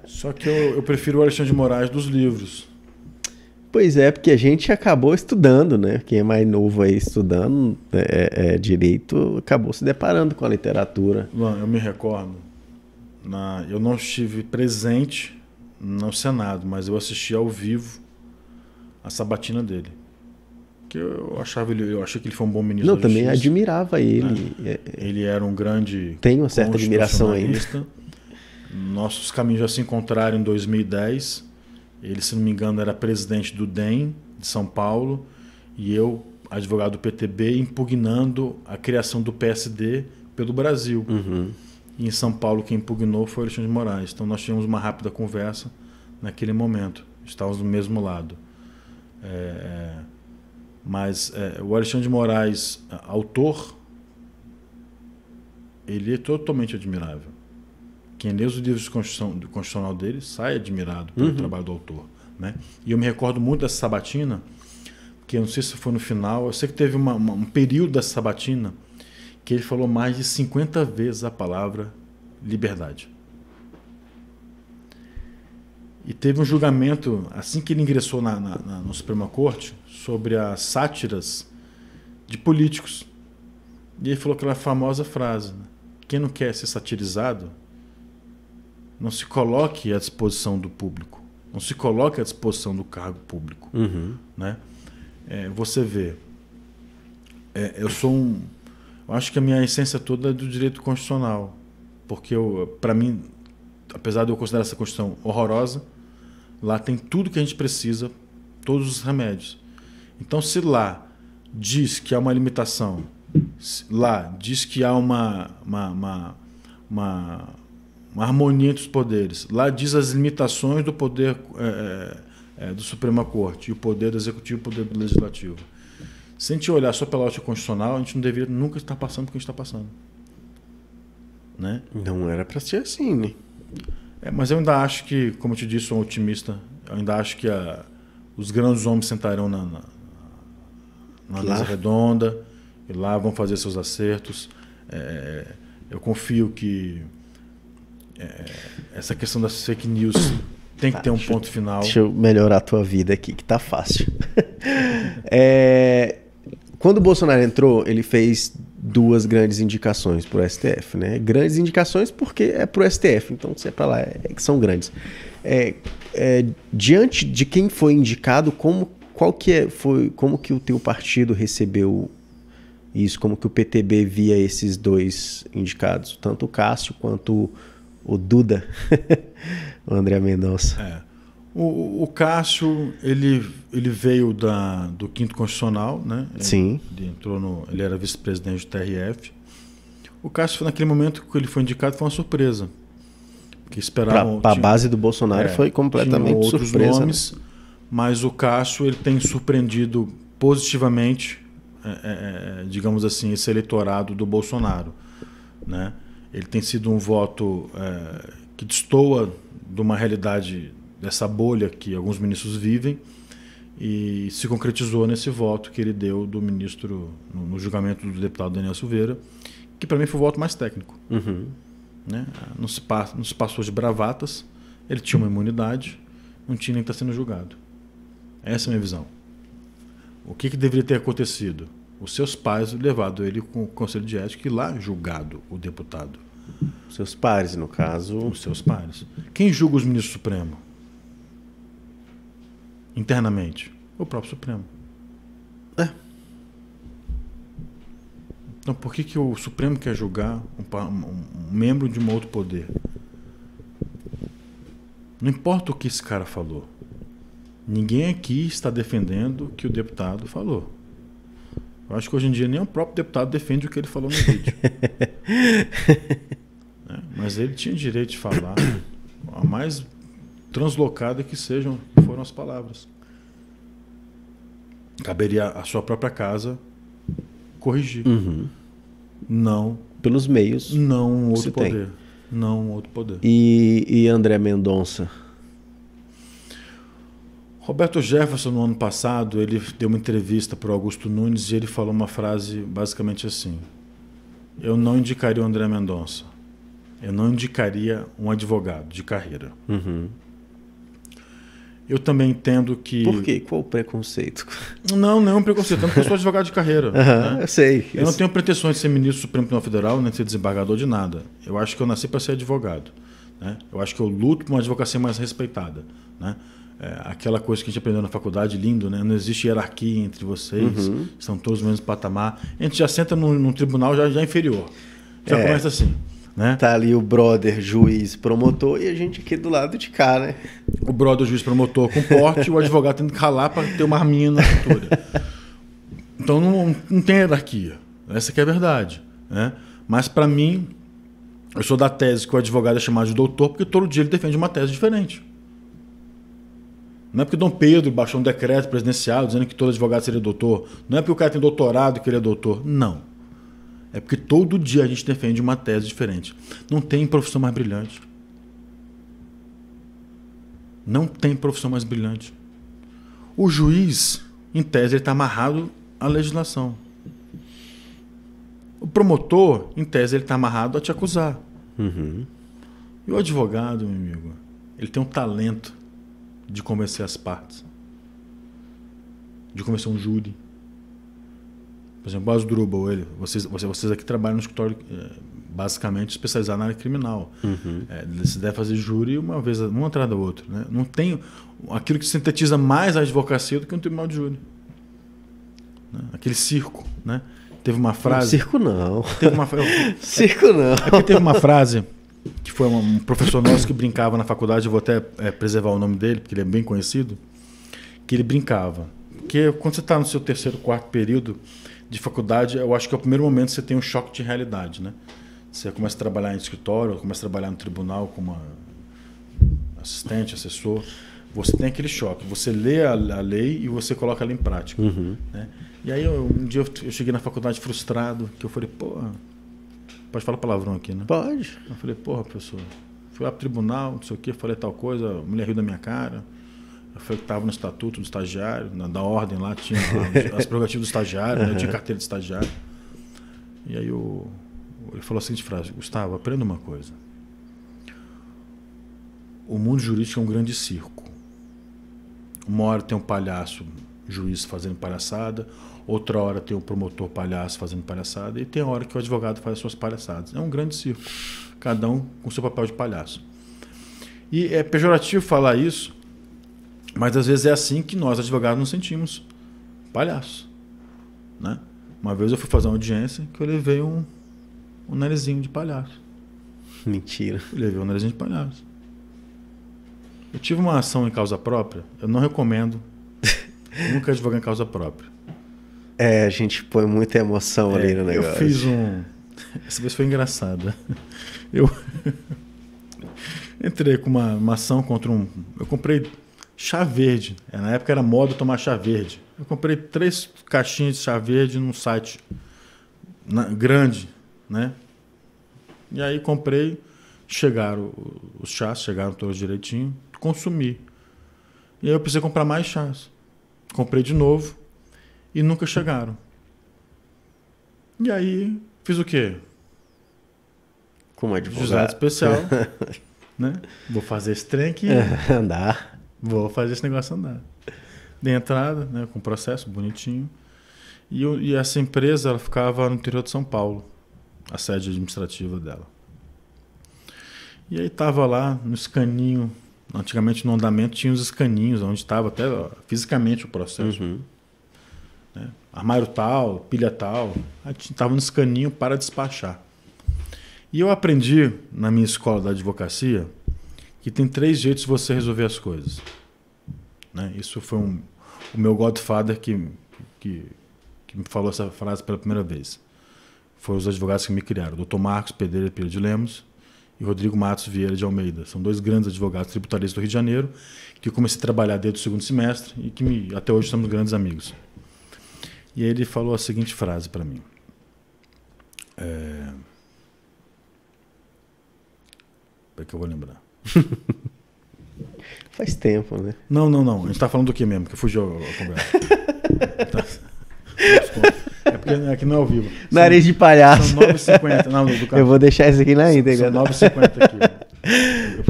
Só que eu, eu prefiro o Alexandre de Moraes dos livros. Pois é, porque a gente acabou estudando, né? Quem é mais novo aí estudando é, é, é direito acabou se deparando com a literatura. Luan, eu me recordo. Na, eu não estive presente no Senado, mas eu assisti ao vivo a sabatina dele eu achava ele, eu achei que ele foi um bom ministro. Não, também justiça, admirava né? ele. Né? Ele era um grande. Tenho uma certa admiração ainda. Nossos caminhos já se encontraram em 2010. Ele, se não me engano, era presidente do DEM de São Paulo e eu, advogado do PTB, impugnando a criação do PSD pelo Brasil. Uhum. E em São Paulo, quem impugnou foi Alexandre de Moraes. Então, nós tivemos uma rápida conversa naquele momento. Estávamos do mesmo lado. É, é mas é, o Alexandre de Moraes, é, autor, ele é totalmente admirável. Quem lê os livros de Constituição, constitucional dele sai admirado pelo uhum. trabalho do autor. Né? E eu me recordo muito dessa sabatina, que eu não sei se foi no final, eu sei que teve uma, uma, um período dessa sabatina que ele falou mais de 50 vezes a palavra liberdade. E teve um julgamento, assim que ele ingressou na, na, na, na Suprema Corte, sobre as sátiras de políticos. E ele falou aquela famosa frase: né? quem não quer ser satirizado, não se coloque à disposição do público, não se coloque à disposição do cargo público. Uhum. Né? É, você vê, é, eu sou um. Eu acho que a minha essência toda é do direito constitucional, porque para mim, apesar de eu considerar essa Constituição horrorosa, lá tem tudo que a gente precisa, todos os remédios. Então, se lá diz que há uma limitação, lá diz que há uma, uma, uma, uma, uma harmonia entre os poderes, lá diz as limitações do poder é, é, é do Suprema Corte, e o poder do Executivo e o poder do Legislativo. Se a gente olhar só pela ótica constitucional, a gente não deveria nunca estar passando o que a gente está passando. Né? Não era para ser assim, né? É, mas eu ainda acho que, como eu te disse, sou um otimista. Eu ainda acho que a, os grandes homens sentarão na, na, na claro. mesa redonda, e lá vão fazer seus acertos. É, eu confio que é, essa questão das fake news tem que tá, ter um ponto final. Deixa eu melhorar a tua vida aqui, que tá fácil. é, quando o Bolsonaro entrou, ele fez duas grandes indicações para o STF, né? Grandes indicações porque é para o STF, então se é para lá, é que são grandes. É, é, diante de quem foi indicado, como qual que é, foi, como que o teu partido recebeu isso, como que o PTB via esses dois indicados, tanto o Cássio quanto o Duda, o André Mendonça. É. O, o, Cássio, ele, ele veio da, do Quinto Constitucional, né? Ele, Sim. Ele, entrou no, ele era vice-presidente do TRF. O Cássio, naquele momento que ele foi indicado, foi uma surpresa. Porque esperava. Para a base do Bolsonaro é, foi completamente outros surpresa. outros né? nomes, né? mas o Cássio ele tem surpreendido positivamente, é, é, é, digamos assim, esse eleitorado do Bolsonaro. Né? Ele tem sido um voto é, que destoa de uma realidade dessa bolha que alguns ministros vivem e se concretizou nesse voto que ele deu do ministro no, julgamento do deputado Daniel Silveira, que para mim foi o voto mais técnico. Uhum. Né? Não, se, não se passou de bravatas, ele tinha uma imunidade, não tinha nem que estar tá sendo julgado. Essa é a minha visão. O que, que deveria ter acontecido? Os seus pais levado ele com o conselho de ética e lá julgado o deputado. Os seus pares, no caso. Os seus pares. Quem julga os ministros do Supremo? Internamente? O próprio Supremo. É. Então por que, que o Supremo quer julgar um, um, um membro de um outro poder? Não importa o que esse cara falou. Ninguém aqui está defendendo o que o deputado falou. Eu acho que hoje em dia nem o próprio deputado defende o que ele falou no vídeo. é, mas ele tinha direito de falar a mais translocada que sejam foram as palavras. Caberia a sua própria casa corrigir. Uhum. Não. Pelos meios. Não um outro poder. Tem. Não um outro poder. E, e André Mendonça? Roberto Jefferson, no ano passado, ele deu uma entrevista para o Augusto Nunes e ele falou uma frase basicamente assim: Eu não indicaria o André Mendonça. Eu não indicaria um advogado de carreira. Uhum. Eu também entendo que. Por quê? Qual o preconceito? Não, não é um preconceito. Tanto que eu sou advogado de carreira. Uhum, né? Eu sei. Eu, não tenho pretensões de ser ministro do Supremo Tribunal Federal, nem de ser desembargador de nada. Eu acho que eu nasci para ser advogado. Né? Eu acho que eu luto por uma advocacia mais respeitada. Né? é, aquela coisa que a gente aprendeu na faculdade, lindo, né? Não existe hierarquia entre vocês, uhum. são todos no mesmo patamar. A gente já senta num, num tribunal já, já inferior. Já é. começa assim. Né? Tá ali o brother, juiz, promotor e a gente aqui do lado de cá, né? O brother, juiz, promotor com porte, o advogado tendo que ralar para ter uma arminha na cintura. Então não, não tem hierarquia. Essa que é a verdade. Né? Mas para mim, eu sou da tese que o advogado é chamado de doutor porque todo dia ele defende uma tese diferente. Não é porque Dom Pedro baixou um decreto presidencial dizendo que todo advogado seria doutor. Não é porque o cara tem doutorado que ele é doutor. Não. É porque todo dia a gente defende uma tese diferente. Não tem profissão mais brilhante. Não tem profissão mais brilhante. O juiz, em tese, ele está amarrado à legislação. O promotor, em tese, ele está amarrado a te acusar. Uhum. E o advogado, meu amigo, ele tem um talento de convencer as partes, de convencer um júri. Por exemplo, o Asdrubal, ele, vocês, vocês aqui trabalham no escritório é, basicamente especializado na área criminal. Uhum. É, você deve fazer júri uma vez, uma atrás da outra. Né? Não tem aquilo que sintetiza mais a advocacia do que um tribunal de júri. Né? Aquele circo, né? Teve uma frase. circo não. Teve uma, circo não. É, é teve uma frase que foi um professor nosso que brincava na faculdade, eu vou até é, preservar o nome dele, porque ele é bem conhecido, que ele brincava. Porque quando você está no seu terceiro, quarto período de faculdade, eu acho que é o primeiro momento que você tem um choque de realidade, né? Você começa a trabalhar em escritório, começa a trabalhar no tribunal como assistente, assessor, você tem aquele choque. Você lê a, a lei e você coloca ela em prática. Uhum. Né? E aí eu, um dia eu, eu cheguei na faculdade frustrado, que eu falei, pô, Pode falar palavrão aqui, né? Pode. Eu falei, porra, professor, fui lá pro tribunal, não sei o quê, falei tal coisa, a mulher riu da minha cara. Eu falei que estava no estatuto do estagiário, na, da ordem lá, tinha lá, as prerrogativas do estagiário, né? tinha carteira de estagiário. E aí o, ele falou a seguinte frase: Gustavo, aprenda uma coisa. O mundo jurídico é um grande circo. Uma hora tem um palhaço juiz fazendo palhaçada, outra hora tem o promotor palhaço fazendo palhaçada, e tem a hora que o advogado faz as suas palhaçadas. É um grande circo, cada um com seu papel de palhaço. E é pejorativo falar isso, mas às vezes é assim que nós, advogados, nos sentimos palhaços. Né? Uma vez eu fui fazer uma audiência que eu levei um, um narizinho de palhaço. Mentira. Eu levei um narizinho de palhaço. Eu tive uma ação em causa própria, eu não recomendo nunca advogar em causa própria. É, a gente põe muita emoção é, ali no negócio. Eu fiz um. Essa vez foi engraçada. Eu entrei com uma, uma, ação contra um. Eu comprei chá verde. É, na época era moda tomar chá verde. Eu comprei três caixinhas de chá verde num site na, grande, né? E aí comprei, chegaram os chás, chegaram todos direitinho, consumi. E aí eu precisei comprar mais chás. Comprei de novo, e nunca chegaram. E aí fiz o quê? Como advogado. É Juizado especial. né? Vou fazer esse trem aqui. É, andar. Vou fazer esse negócio andar. Dei entrada, né, com processo bonitinho. E, eu, e essa empresa ela ficava no interior de São Paulo, a sede administrativa dela. E aí tava lá no escaninho. Antigamente no andamento tinha os escaninhos, onde estava até ó, fisicamente o processo. Uhum armário tal, pilha tal. A gente estava nos caninho para despachar. E eu aprendi na minha escola da advocacia que tem três jeitos de você resolver as coisas. Né? Isso foi um, o meu godfather que, que, que, me falou essa frase pela primeira vez. Foram os advogados que me criaram, o Dr. Marcos Pedreira Pira de Lemos e Rodrigo Matos Vieira de Almeida. São dois grandes advogados tributaristas do Rio de Janeiro que eu comecei a trabalhar desde o segundo semestre e que me, até hoje somos grandes amigos. E ele falou a seguinte frase para mim. É... Como é que eu vou lembrar? Faz tempo, né? Não, não, não. A gente tá falando do que mesmo? Que fugiu a conversa. tá. É porque aqui é não é ao vivo. São, Nariz de palhaço. São 9,50. Não, do Eu vou deixar isso aqui na íntegra. São 9,50 aqui.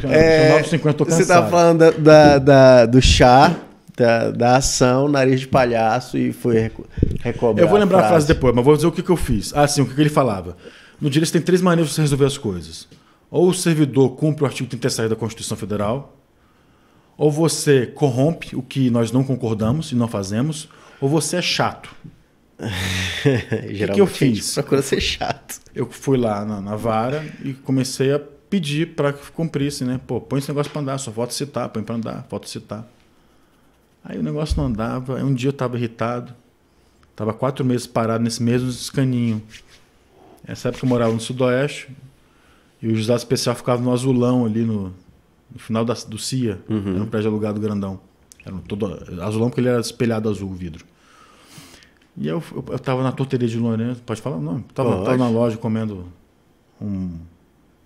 Eu, é, são 9,50, eu tô cansado. Você tá falando da, da do chá da, da ação Nariz de Palhaço e foi reco recobrar. Eu vou lembrar a frase. a frase, depois, mas vou dizer o que, que eu fiz. Ah, sim, o que, que ele falava. No direito tem três maneiras de você resolver as coisas. Ou o servidor cumpre o artigo 37 da Constituição Federal, ou você corrompe o que nós não concordamos e não fazemos, ou você é chato. o que, eu fiz? Procura ser chato. Eu fui lá na, na vara e comecei a pedir para que cumprisse, né? Pô, põe esse negócio para andar, só voto citar, tá, põe para andar, voto citar. Aí o negócio não andava. Aí um dia eu estava irritado. Estava quatro meses parado nesse mesmo escaninho. Nessa época eu morava no Sudoeste. E o Juizado Especial ficava no azulão ali no, no final da, do CIA. Uhum. Era um prédio alugado grandão. Era um todo azulão porque ele era espelhado azul o vidro. E eu, eu, eu tava na torteria de Lourenço, pode falar não Tava, tava na loja comendo um,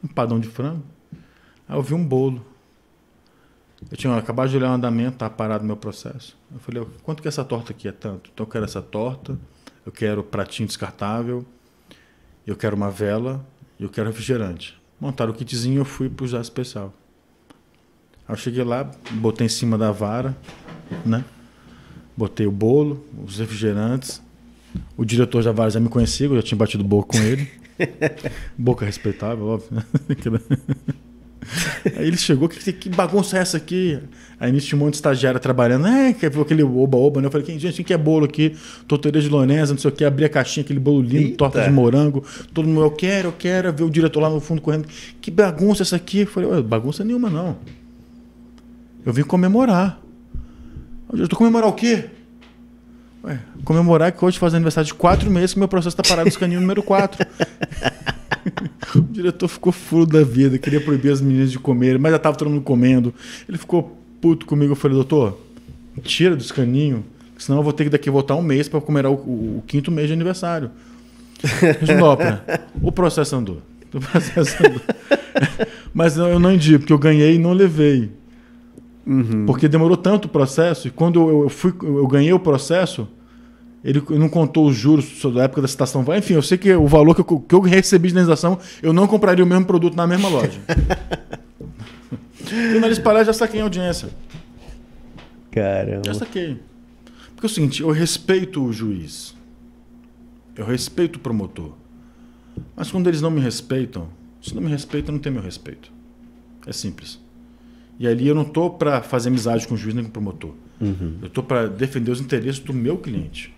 um de frango. Aí eu vi um bolo. Eu tinha acabado de olhar o andamento, tá parado meu processo. Eu falei, quanto que essa torta aqui é tanto? Então eu quero essa torta, eu quero pratinho descartável, eu quero uma vela, eu quero refrigerante. Montaram o kitzinho, eu fui para o especial. Aí eu cheguei lá, botei em cima da vara, né? Botei o bolo, os refrigerantes. O diretor da vara já me conhecia, eu já tinha batido boca com ele. boca respeitável, óbvio. Né? Aí ele chegou, que, que bagunça é essa aqui? Aí me tinha um monte de estagiário trabalhando, é, que foi é aquele oba-oba, né? Eu falei, gente, quem é bolo aqui? Torteira de lonesa, não sei o que, abri a caixinha, aquele bolo lindo, Eita. torta de morango. Todo mundo, eu quero, eu quero, ver o diretor lá no fundo correndo. Que bagunça é essa aqui? Eu falei, bagunça nenhuma, não. Eu vim comemorar. Eu estou comemorar o quê? Ué, comemorar que hoje faz aniversário de quatro meses que meu processo tá parado no escaninho número 4. o diretor ficou furo da vida, queria proibir as meninas de comer, mas já estava todo mundo comendo. Ele ficou puto comigo. Eu falei, doutor, tira dos caninhos, senão eu vou ter que daqui voltar um mês para comer o, o, o, quinto mês de aniversário. Ginopra, o processo andou. O processo andou. mas eu não indico, porque eu ganhei e não levei. Uhum. Porque demorou tanto o processo, e quando eu, eu, fui, eu ganhei o processo, ele não contou os juros da época da citação. Enfim, eu sei que o valor que eu, que eu recebi de indenização, eu não compraria o mesmo produto na mesma loja. Jornalista Pará já saquei em audiência. Caramba. Já saquei. Porque é o seguinte, eu respeito o juiz. Eu respeito o promotor. Mas quando eles não me respeitam, se não me respeitam, não tem meu respeito. É simples. E ali eu não estou para fazer amizade com o juiz nem com o promotor. Uhum. Eu estou para defender os interesses do meu cliente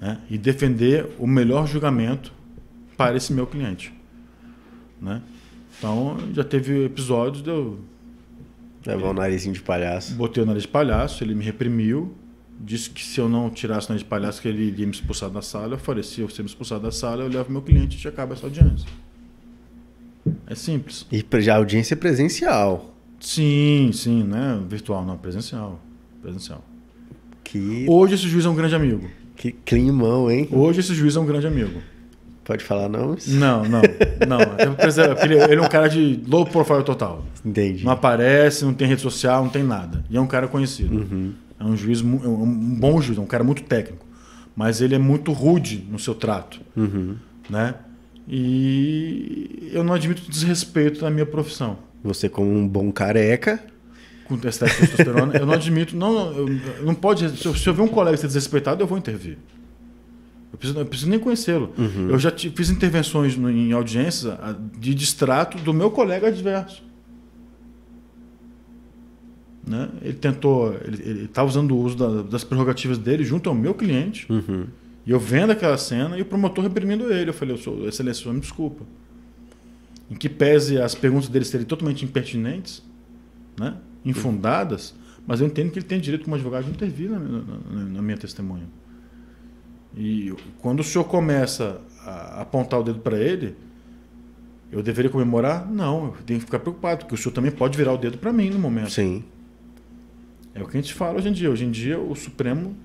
né? e defender o melhor julgamento para esse meu cliente. Né? Então, já teve episódios de eu. Levar o narizinho de palhaço. Botei o nariz de palhaço, ele me reprimiu, disse que se eu não tirasse o nariz de palhaço, que ele iria me expulsar da sala. Eu falei: se você me expulsar da sala, eu levo meu cliente e acaba essa audiência. É simples. E já a audiência é presencial. Sim, sim, né? Virtual, não, presencial. Presencial. Que... Hoje esse juiz é um grande amigo. Que climão, hein? Hoje esse juiz é um grande amigo. Pode falar nomes? Não, não, não. Ele, ele é um cara de low profile total. Entendi. Não aparece, não tem rede social, não tem nada. E é um cara conhecido. Uhum. É um juiz, é um bom juiz, é um cara muito técnico. Mas ele é muito rude no seu trato. Uhum. Né? E eu não admito desrespeito na minha profissão. Você, como um bom careca, com excesso de testosterona, eu não admito. Não, eu, não pode. Se eu, se eu ver um colega ser desrespeitado, eu vou intervir. Eu preciso, eu preciso nem conhecê-lo. Uhum. Eu já fiz intervenções no, em audiência ah, de distrato do meu colega adverso. Né? Ele tentou, ele estava tá usando o uso da, das prerrogativas dele junto ao meu cliente. Uhum. E eu vendo aquela cena e o promotor reprimindo ele. Eu falei, eu sou, excelência, senhor, me desculpa. Em que pese as perguntas dele serem totalmente impertinentes, né? infundadas, mas eu entendo que ele tem direito como advogado de intervir na, na, na minha testemunha. E quando o senhor começa a apontar o dedo para ele, eu deveria comemorar? Não, eu tenho que ficar preocupado, porque o senhor também pode virar o dedo para mim no momento. Sim. É o que a gente fala hoje em dia. Hoje em dia, o Supremo,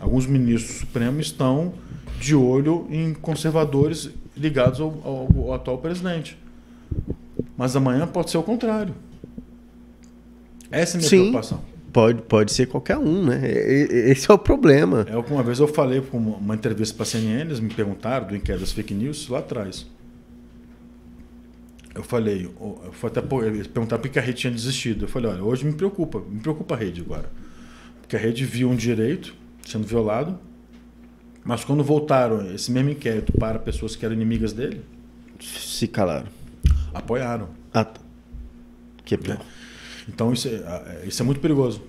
alguns ministros do Supremo estão de olho em conservadores ligados ao, ao, ao atual presidente. Mas amanhã pode ser o contrário. Essa é a minha Sim. preocupação. Pode, pode ser qualquer um, né? Esse é o problema. É uma vez eu falei com uma entrevista para a CNN, eles me perguntaram do inquérito das fake news lá atrás. Eu falei, foi até perguntar por que a rede tinha desistido. Eu falei, olha, hoje me preocupa, me preocupa a rede agora. Porque a rede viu um direito sendo violado, mas quando voltaram esse mesmo inquérito para pessoas que eram inimigas dele, se calaram. Apoiaram. Ah, tá. que é pior. É. Então isso é, é, isso é muito perigoso.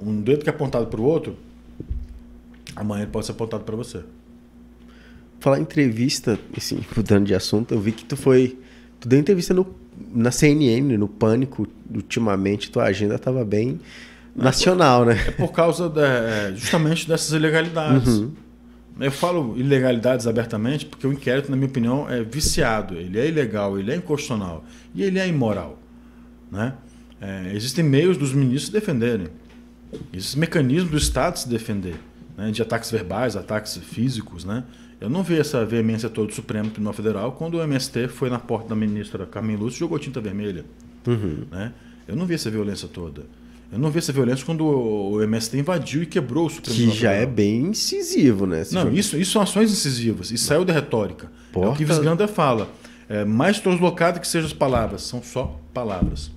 Um dedo que é apontado para o outro, amanhã ele pode ser apontado para você. Falar em entrevista, assim, mudando de assunto, eu vi que tu foi. Tu deu entrevista no, na CNN, no Pânico, ultimamente, tua agenda estava bem nacional, é por, né? É por causa de, é, justamente dessas ilegalidades. Uhum. Eu falo ilegalidades abertamente porque o inquérito, na minha opinião, é viciado. Ele é ilegal, ele é inconstitucional e ele é imoral. Né? É, existem meios dos ministros se defenderem. Existem mecanismos do Estado se defender, né, de ataques verbais, ataques físicos. Né? Eu não vi essa veemência toda do Supremo Tribunal Federal quando o MST foi na porta da ministra Carmen Lúcia e jogou tinta vermelha. Uhum. Né? Eu não vi essa violência toda. Eu não vi essa violência quando o MST invadiu e quebrou o Supremo que Que já é bem incisivo, né? Não, isso, isso são ações incisivas. E saiu da retórica. Porta... É o que Visganda fala. É, mais translocado que sejam as palavras, são só palavras.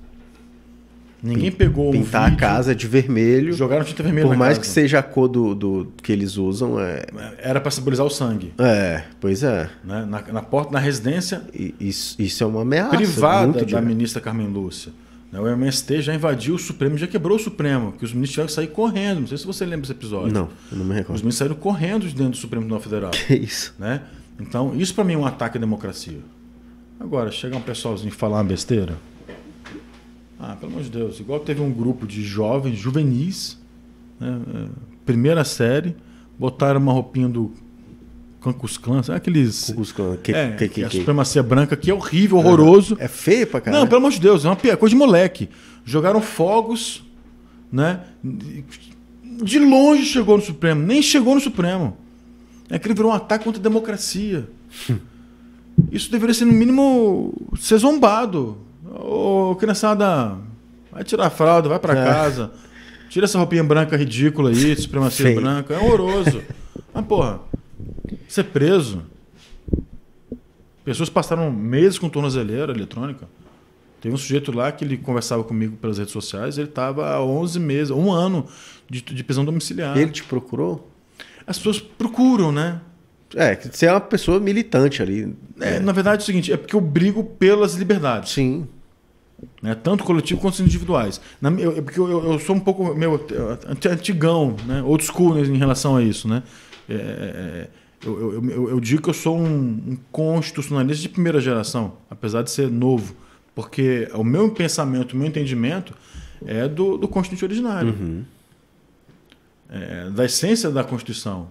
Ninguém pegou pintar vídeo, a casa de vermelho. Jogaram tinta vermelha. Por mais casa. que seja a cor do, do que eles usam, é... é era para simbolizar o sangue. É, pois é. Né? Na, na, porta, na residência. E, isso, isso é uma ameaça privada da ministra Carmen Lúcia. Né? O MST já invadiu o Supremo, já quebrou o Supremo, que os ministros tiveram que sair correndo. Não sei se você lembra esse episódio. Não, eu não me recordo. Os ministros saíram correndo de dentro do Supremo Tribunal Federal. Que isso. Né? Então, isso para mim é um ataque à democracia. Agora, chega um pessoalzinho e falar uma besteira. Ah, pelo amor de Deus. Igual teve um grupo de jovens, juvenis, né, é, primeira série, botaram uma roupinha do Cancus sabe aqueles. Cancus Clan, que, é, que, que, a supremacia branca, que é horrível, horroroso. É feio pra caralho. Não, pelo amor de Deus, é uma coisa de moleque. Jogaram fogos, né? De longe chegou no Supremo, nem chegou no Supremo. é ele virou um ataque contra a democracia. Isso deveria ser, no mínimo, ser zombado. Ô, criançada, vai tirar a fralda, vai para é. casa. Tira essa roupinha branca ridícula aí, de supremacia branca. É horroroso. Mas, porra, ser é preso. Pessoas passaram meses com tornozeleira eletrônica. Tem um sujeito lá que ele conversava comigo pelas redes sociais, ele estava há 11 meses, um ano de, de prisão domiciliar. Ele te procurou? As pessoas procuram, né? É, você é uma pessoa militante ali. É, é. Na verdade é o seguinte, é porque eu brigo pelas liberdades. Sim. Né? Tanto coletivo quanto individuais. Na, eu, é porque eu, eu, sou um pouco meu, antigão, né? old school em relação a isso. Né? É, é, é, eu, eu, eu, eu, digo que eu sou um, um, constitucionalista de primeira geração, apesar de ser novo. Porque o meu pensamento, o meu entendimento é do, do constituinte originário. Uhum. É, da essência da Constituição.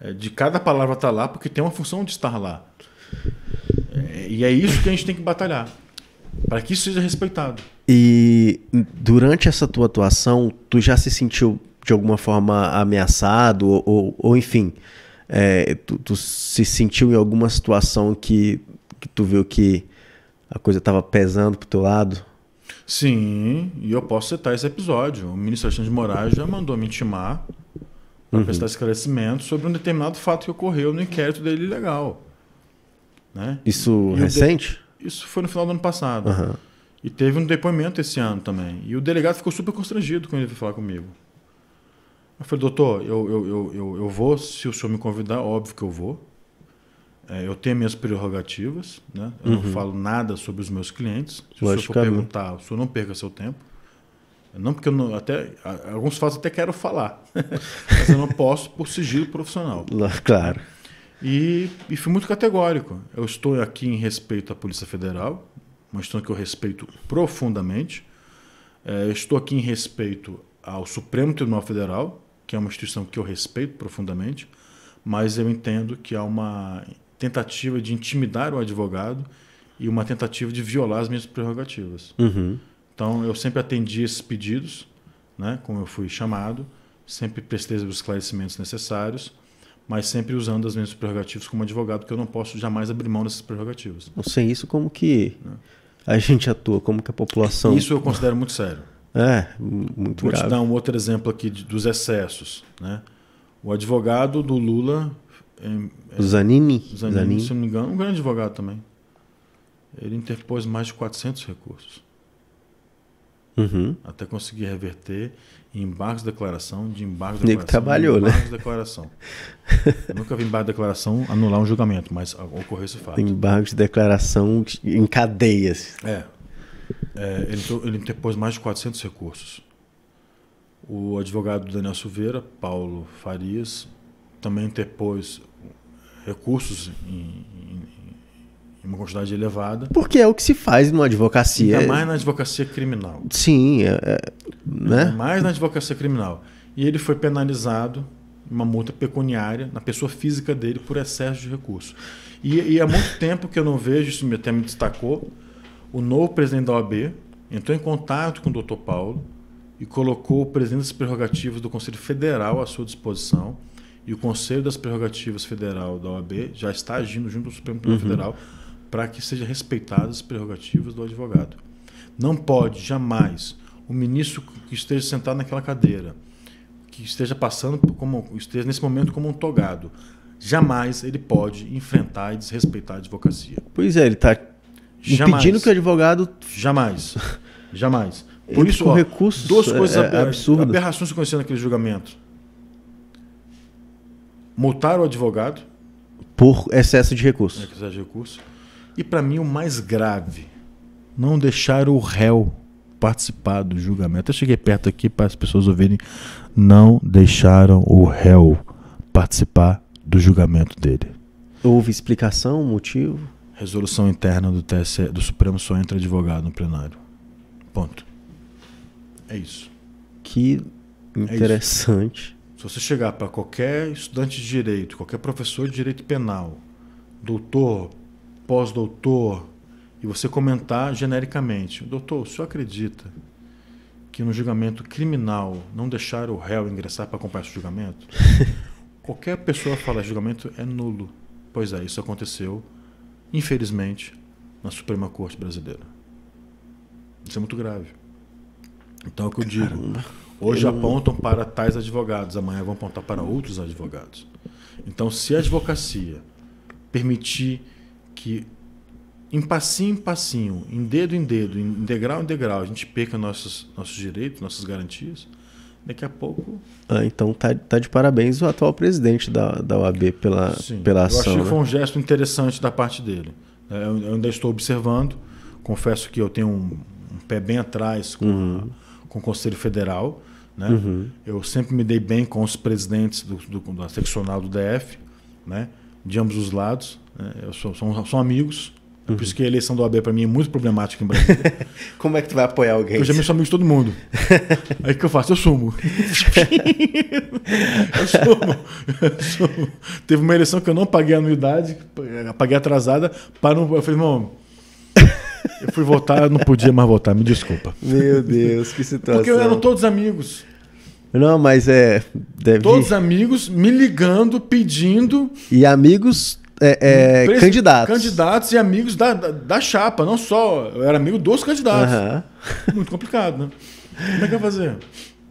É, de cada palavra estar tá lá, porque tem uma função de estar lá. É, e é isso que a gente tem que batalhar para que isso seja respeitado. E durante essa tua atuação, tu já se sentiu de alguma forma ameaçado ou, ou, ou enfim, é, tu, tu, se sentiu em alguma situação que, que tu viu que a coisa estava pesando pro teu lado? Sim, e eu posso citar esse episódio. O ministro Alexandre de Moraes já mandou me intimar para uhum. prestar esclarecimento sobre um determinado fato que ocorreu no inquérito dele ilegal. Né? Isso e recente? Isso foi no final do ano passado. Uhum. E teve um depoimento esse ano também. E o delegado ficou super constrangido quando ele veio falar comigo. Eu falei, doutor, eu, eu, eu, eu, eu vou, se o senhor me convidar, óbvio que eu vou. É, eu tenho minhas prerrogativas, né? eu uhum. não falo nada sobre os meus clientes. Se o senhor for perguntar, o senhor não perca seu tempo. Não porque eu não, até alguns fatos até quero falar, mas eu não posso por sigilo profissional. Claro. E, e fui muito categórico. Eu estou aqui em respeito à Polícia Federal, uma instituição que eu respeito profundamente. É, estou aqui em respeito ao Supremo Tribunal Federal, que é uma instituição que eu respeito profundamente, mas eu entendo que há uma tentativa de intimidar o advogado e uma tentativa de violar as minhas prerrogativas. Uhum. Então, eu sempre atendi esses pedidos, né, como eu fui chamado, sempre prestei os esclarecimentos necessários mas sempre usando as minhas prerrogativas como advogado, que eu não posso jamais abrir mão dessas prerrogativas. Não sem isso como que a gente atua, como que a população. Isso eu considero muito sério. É, muito Vou grave. te dar um outro exemplo aqui dos excessos, né? O advogado do Lula, é, Zanini. Zanini, Zanini, se não me engano, um grande advogado também. Ele interpôs mais de 400 recursos. Uhum. Até conseguir reverter embargos de declaração, de embargo né? de declaração. Que trabalhou, de embargos né? de declaração. nunca vi embargo de declaração anular um julgamento, mas ocorreu esse fato. Embargos de declaração em cadeias. É. é ele, ele interpôs mais de 400 recursos. O advogado Daniel Silveira, Paulo Farias, também interpôs recursos em, uma quantidade elevada. Porque é o que se faz numa advocacia. Ainda mais na advocacia criminal. Sim, é, é, né? mais na advocacia criminal. E ele foi penalizado, uma multa pecuniária, na pessoa física dele, por excesso de recurso. E, e há muito tempo que eu não vejo, isso até me destacou, o novo presidente da OAB entrou em contato com o doutor Paulo e colocou o presidente das prerrogativas do Conselho Federal à sua disposição. E o Conselho das Prerrogativas Federal da OAB já está agindo junto ao Supremo Tribunal uhum. Federal para que sejam respeitadas as prerrogativas do advogado. Não pode jamais o ministro que esteja sentado naquela cadeira, que esteja passando como esteja nesse momento como um togado, jamais ele pode enfrentar e desrespeitar a advocacia. Pois é, ele está impedindo que o advogado jamais, jamais. Por ele isso, ó, recursos duas é, coisas é, absurdas. aberrações acontecendo naquele julgamento. Multar o advogado por excesso de recurso. Excesso de recurso e para mim o mais grave, não deixar o réu participar do julgamento. Eu cheguei perto aqui para as pessoas ouvirem, não deixaram o réu participar do julgamento dele. Houve explicação, motivo? Resolução interna do TSE, do Supremo só entra advogado no plenário. Ponto. É isso. Que é interessante. É isso. Se você chegar para qualquer estudante de direito, qualquer professor de direito penal, doutor, pós-doutor e você comentar genericamente: Doutor, o senhor acredita que no julgamento criminal não deixar o réu ingressar para acompanhar o julgamento? Qualquer pessoa fala julgamento é nulo. Pois é, isso aconteceu, infelizmente, na Suprema Corte Brasileira. Isso é muito grave. Então é o que eu digo. Hoje apontam para tais advogados, amanhã vão apontar para outros advogados. Então, se a advocacia permitir que em passinho em passinho, em dedo em dedo, em degrau em degrau, a gente perca nossos, nossos direitos, nossas garantias, daqui a pouco. Ah, então tá, tá de parabéns o atual presidente da, da UAB pela, Sim, pela ação. Eu né? que foi né? um gesto interessante da parte dele. Eu, é, eu, ainda estou observando, confesso que eu tenho um, um pé bem atrás com, uhum. a, com o Conselho Federal. Né? Uhum. Eu sempre me dei bem com os presidentes do, do, da seccional do DF, né? de ambos os lados. É, eu sou, são, amigos. Uhum. Por isso uhum. que a eleição do AB para mim é muito problemática em Brasília. Como é que tu vai apoiar alguém? Eu já me sou amigo de todo mundo. Aí o que eu faço? Eu sumo. eu, sumo. eu sumo. Teve uma eleição que eu não paguei a anuidade, paguei atrasada, para não. Eu falei, irmão. Eu fui votar, eu não podia mais votar, me desculpa. Meu Deus, que situação. Porque eram todos amigos. Não, mas é. Deve... Todos amigos me ligando, pedindo. E amigos é, é, hum, candidatos. Candidatos e amigos da, da, da, chapa, não só. Eu era amigo dos candidatos. Uhum. Muito complicado, né? Como é que vai fazer?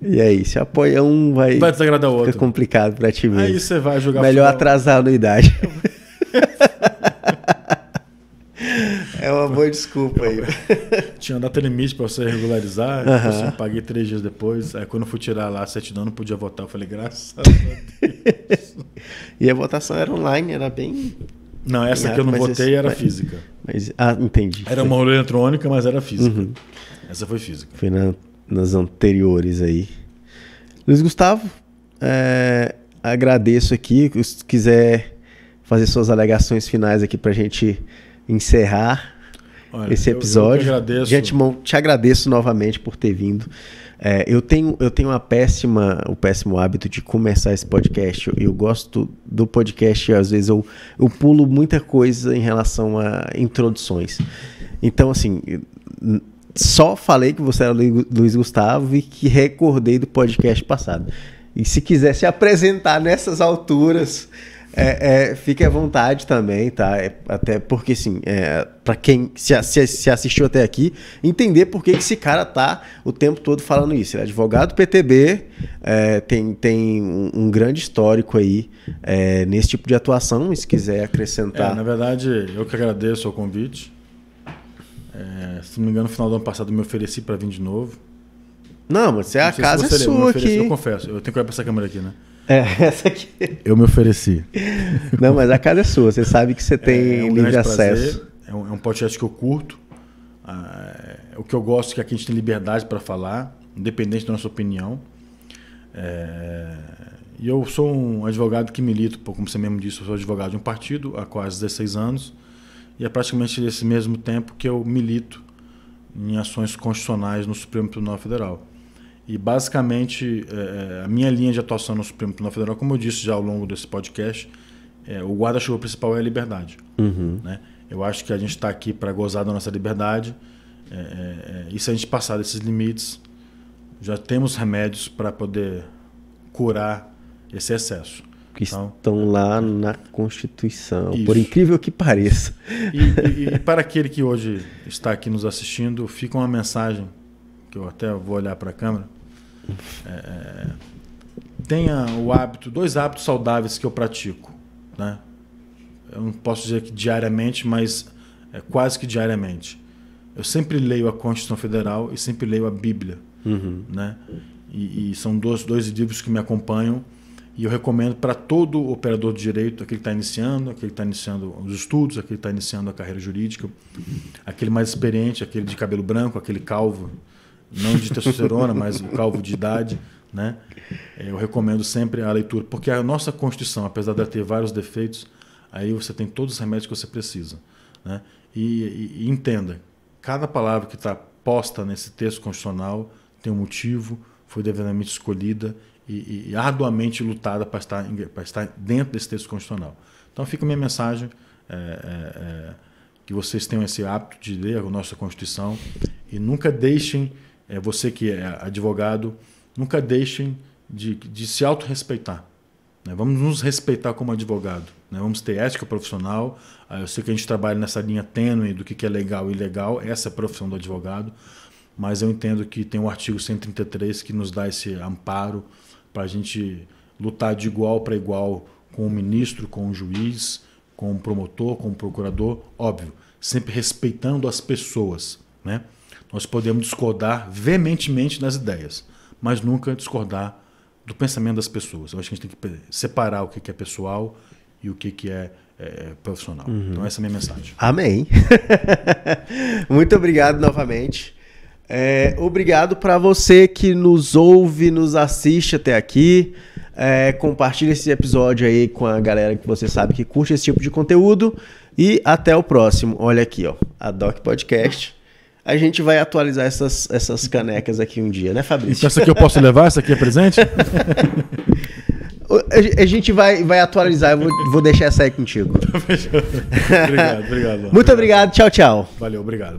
E aí, é se apoia um, vai. Vai desagradar o outro. Fica complicado pra ti mesmo. Aí você vai jogar Melhor futebol. atrasar a anuidade. é uma boa desculpa aí. Tinha data limite pra você regularizar. Uh -huh. Tipo assim, eu paguei três dias depois. Aí quando eu fui tirar lá a certidão, não podia votar. Eu falei, graças a Deus e a votação era online, era bem. Não, essa bem que eu não votei esse... era mas... física. Mas, ah, entendi. Era uma urna eletrônica, mas era física. Uhum. Essa foi física. Foi na, nas anteriores aí. Luiz Gustavo, é, agradeço aqui. Se quiser fazer suas alegações finais aqui para a gente encerrar Olha, esse episódio. Eu, eu te agradeço. De te agradeço novamente por ter vindo. É, eu, tenho, eu tenho uma péssima, o péssimo hábito de começar esse podcast. Eu, eu gosto do podcast, e às vezes eu, eu pulo muita coisa em relação a introduções. Então, assim, só falei que você era Luiz Gustavo e que recordei do podcast passado. E se quiser se apresentar nessas alturas, é, é, fique à vontade também, tá? É, até porque, assim, é, para quem se, se, se, assistiu até aqui, entender por que, esse cara tá o tempo todo falando isso. Ele é advogado PTB, é, tem, tem um, um, grande histórico aí é, nesse tipo de atuação, se quiser acrescentar. É, na verdade, eu que agradeço o convite. É, se não me engano, no final do ano passado me ofereci para vir de novo. Não, mas é a casa é você é sua aqui. Eu confesso, eu tenho que olhar para essa câmera aqui, né? É, essa aqui. Eu me ofereci. Não, mas a casa é sua, você sabe que você é, tem é, é um livre acesso. É um, é um, podcast que eu curto. Ah, é, o que eu gosto é que aqui a gente tem liberdade para falar, independente da nossa opinião. É, e eu sou um advogado que milito, como você mesmo disse, eu sou advogado de um partido há quase 16 anos. E é praticamente nesse mesmo tempo que eu milito em ações constitucionais no Supremo Tribunal Federal. E basicamente é, é, a minha linha de atuação no Supremo Tribunal Federal, como eu disse já ao longo desse podcast, é, o guarda-chuva principal é a liberdade. Uhum. Né? Eu acho que a gente está aqui para gozar da nossa liberdade. É, é, é, e se a gente passar desses limites, já temos remédios para poder curar esse excesso. Que então, estão lá na Constituição, isso. por incrível que pareça. E, e, e para aquele que hoje está aqui nos assistindo, fica uma mensagem que eu até vou olhar para a câmera, é, é, tenha o hábito, dois hábitos saudáveis que eu pratico, né? Eu não posso dizer que diariamente, mas é quase que diariamente. Eu sempre leio a Constituição Federal e sempre leio a Bíblia, uhum. né? E, e, são dois, dois livros que me acompanham e eu recomendo para todo operador de direito, aquele que está iniciando, aquele que está iniciando os estudos, aquele que está iniciando a carreira jurídica, aquele mais experiente, aquele de cabelo branco, aquele calvo, não de testosterona, mas o calvo de idade. Né? Eu recomendo sempre a leitura, porque a nossa Constituição, apesar de ter vários defeitos, aí você tem todos os remédios que você precisa. Né? E, e, e entenda, cada palavra que está posta nesse texto constitucional tem um motivo, foi devidamente escolhida e, e arduamente lutada para estar, para estar dentro desse texto constitucional. Então fica a minha mensagem, é, é, é, que vocês tenham esse hábito de ler a nossa Constituição e nunca deixem é, você que é advogado, nunca deixem de, de se autorrespeitar. Né? Vamos nos respeitar como advogado. Né? Vamos ter ética profissional. Ah, eu sei que a gente trabalha nessa linha tênue do que é legal e ilegal, essa é a profissão do advogado, mas eu entendo que tem o artigo 133 que nos dá esse amparo para a gente lutar de igual para igual com o ministro, com o juiz, com o promotor, com o procurador, óbvio, sempre respeitando as pessoas, né? Nós podemos discordar veementemente das ideias, mas nunca discordar do pensamento das pessoas. Eu acho que a gente tem que separar o que é pessoal e o que é é, profissional. Uhum. Então essa é a minha mensagem. Amém. Muito obrigado novamente. É, obrigado para você que nos ouve, nos assiste até aqui. É, compartilhe esse episódio aí com a galera que você sabe que curte esse tipo de conteúdo. E até o próximo. Olha aqui, ó, a Doc Podcast a gente vai atualizar essas, essas canecas aqui um dia, né, Fabrício? Então, essa aqui eu posso levar? Essa aqui é presente? A gente vai, vai atualizar, eu vou, deixar essa aí contigo. Tá obrigado, obrigado. Muito obrigado, tchau, tchau. Valeu, obrigado.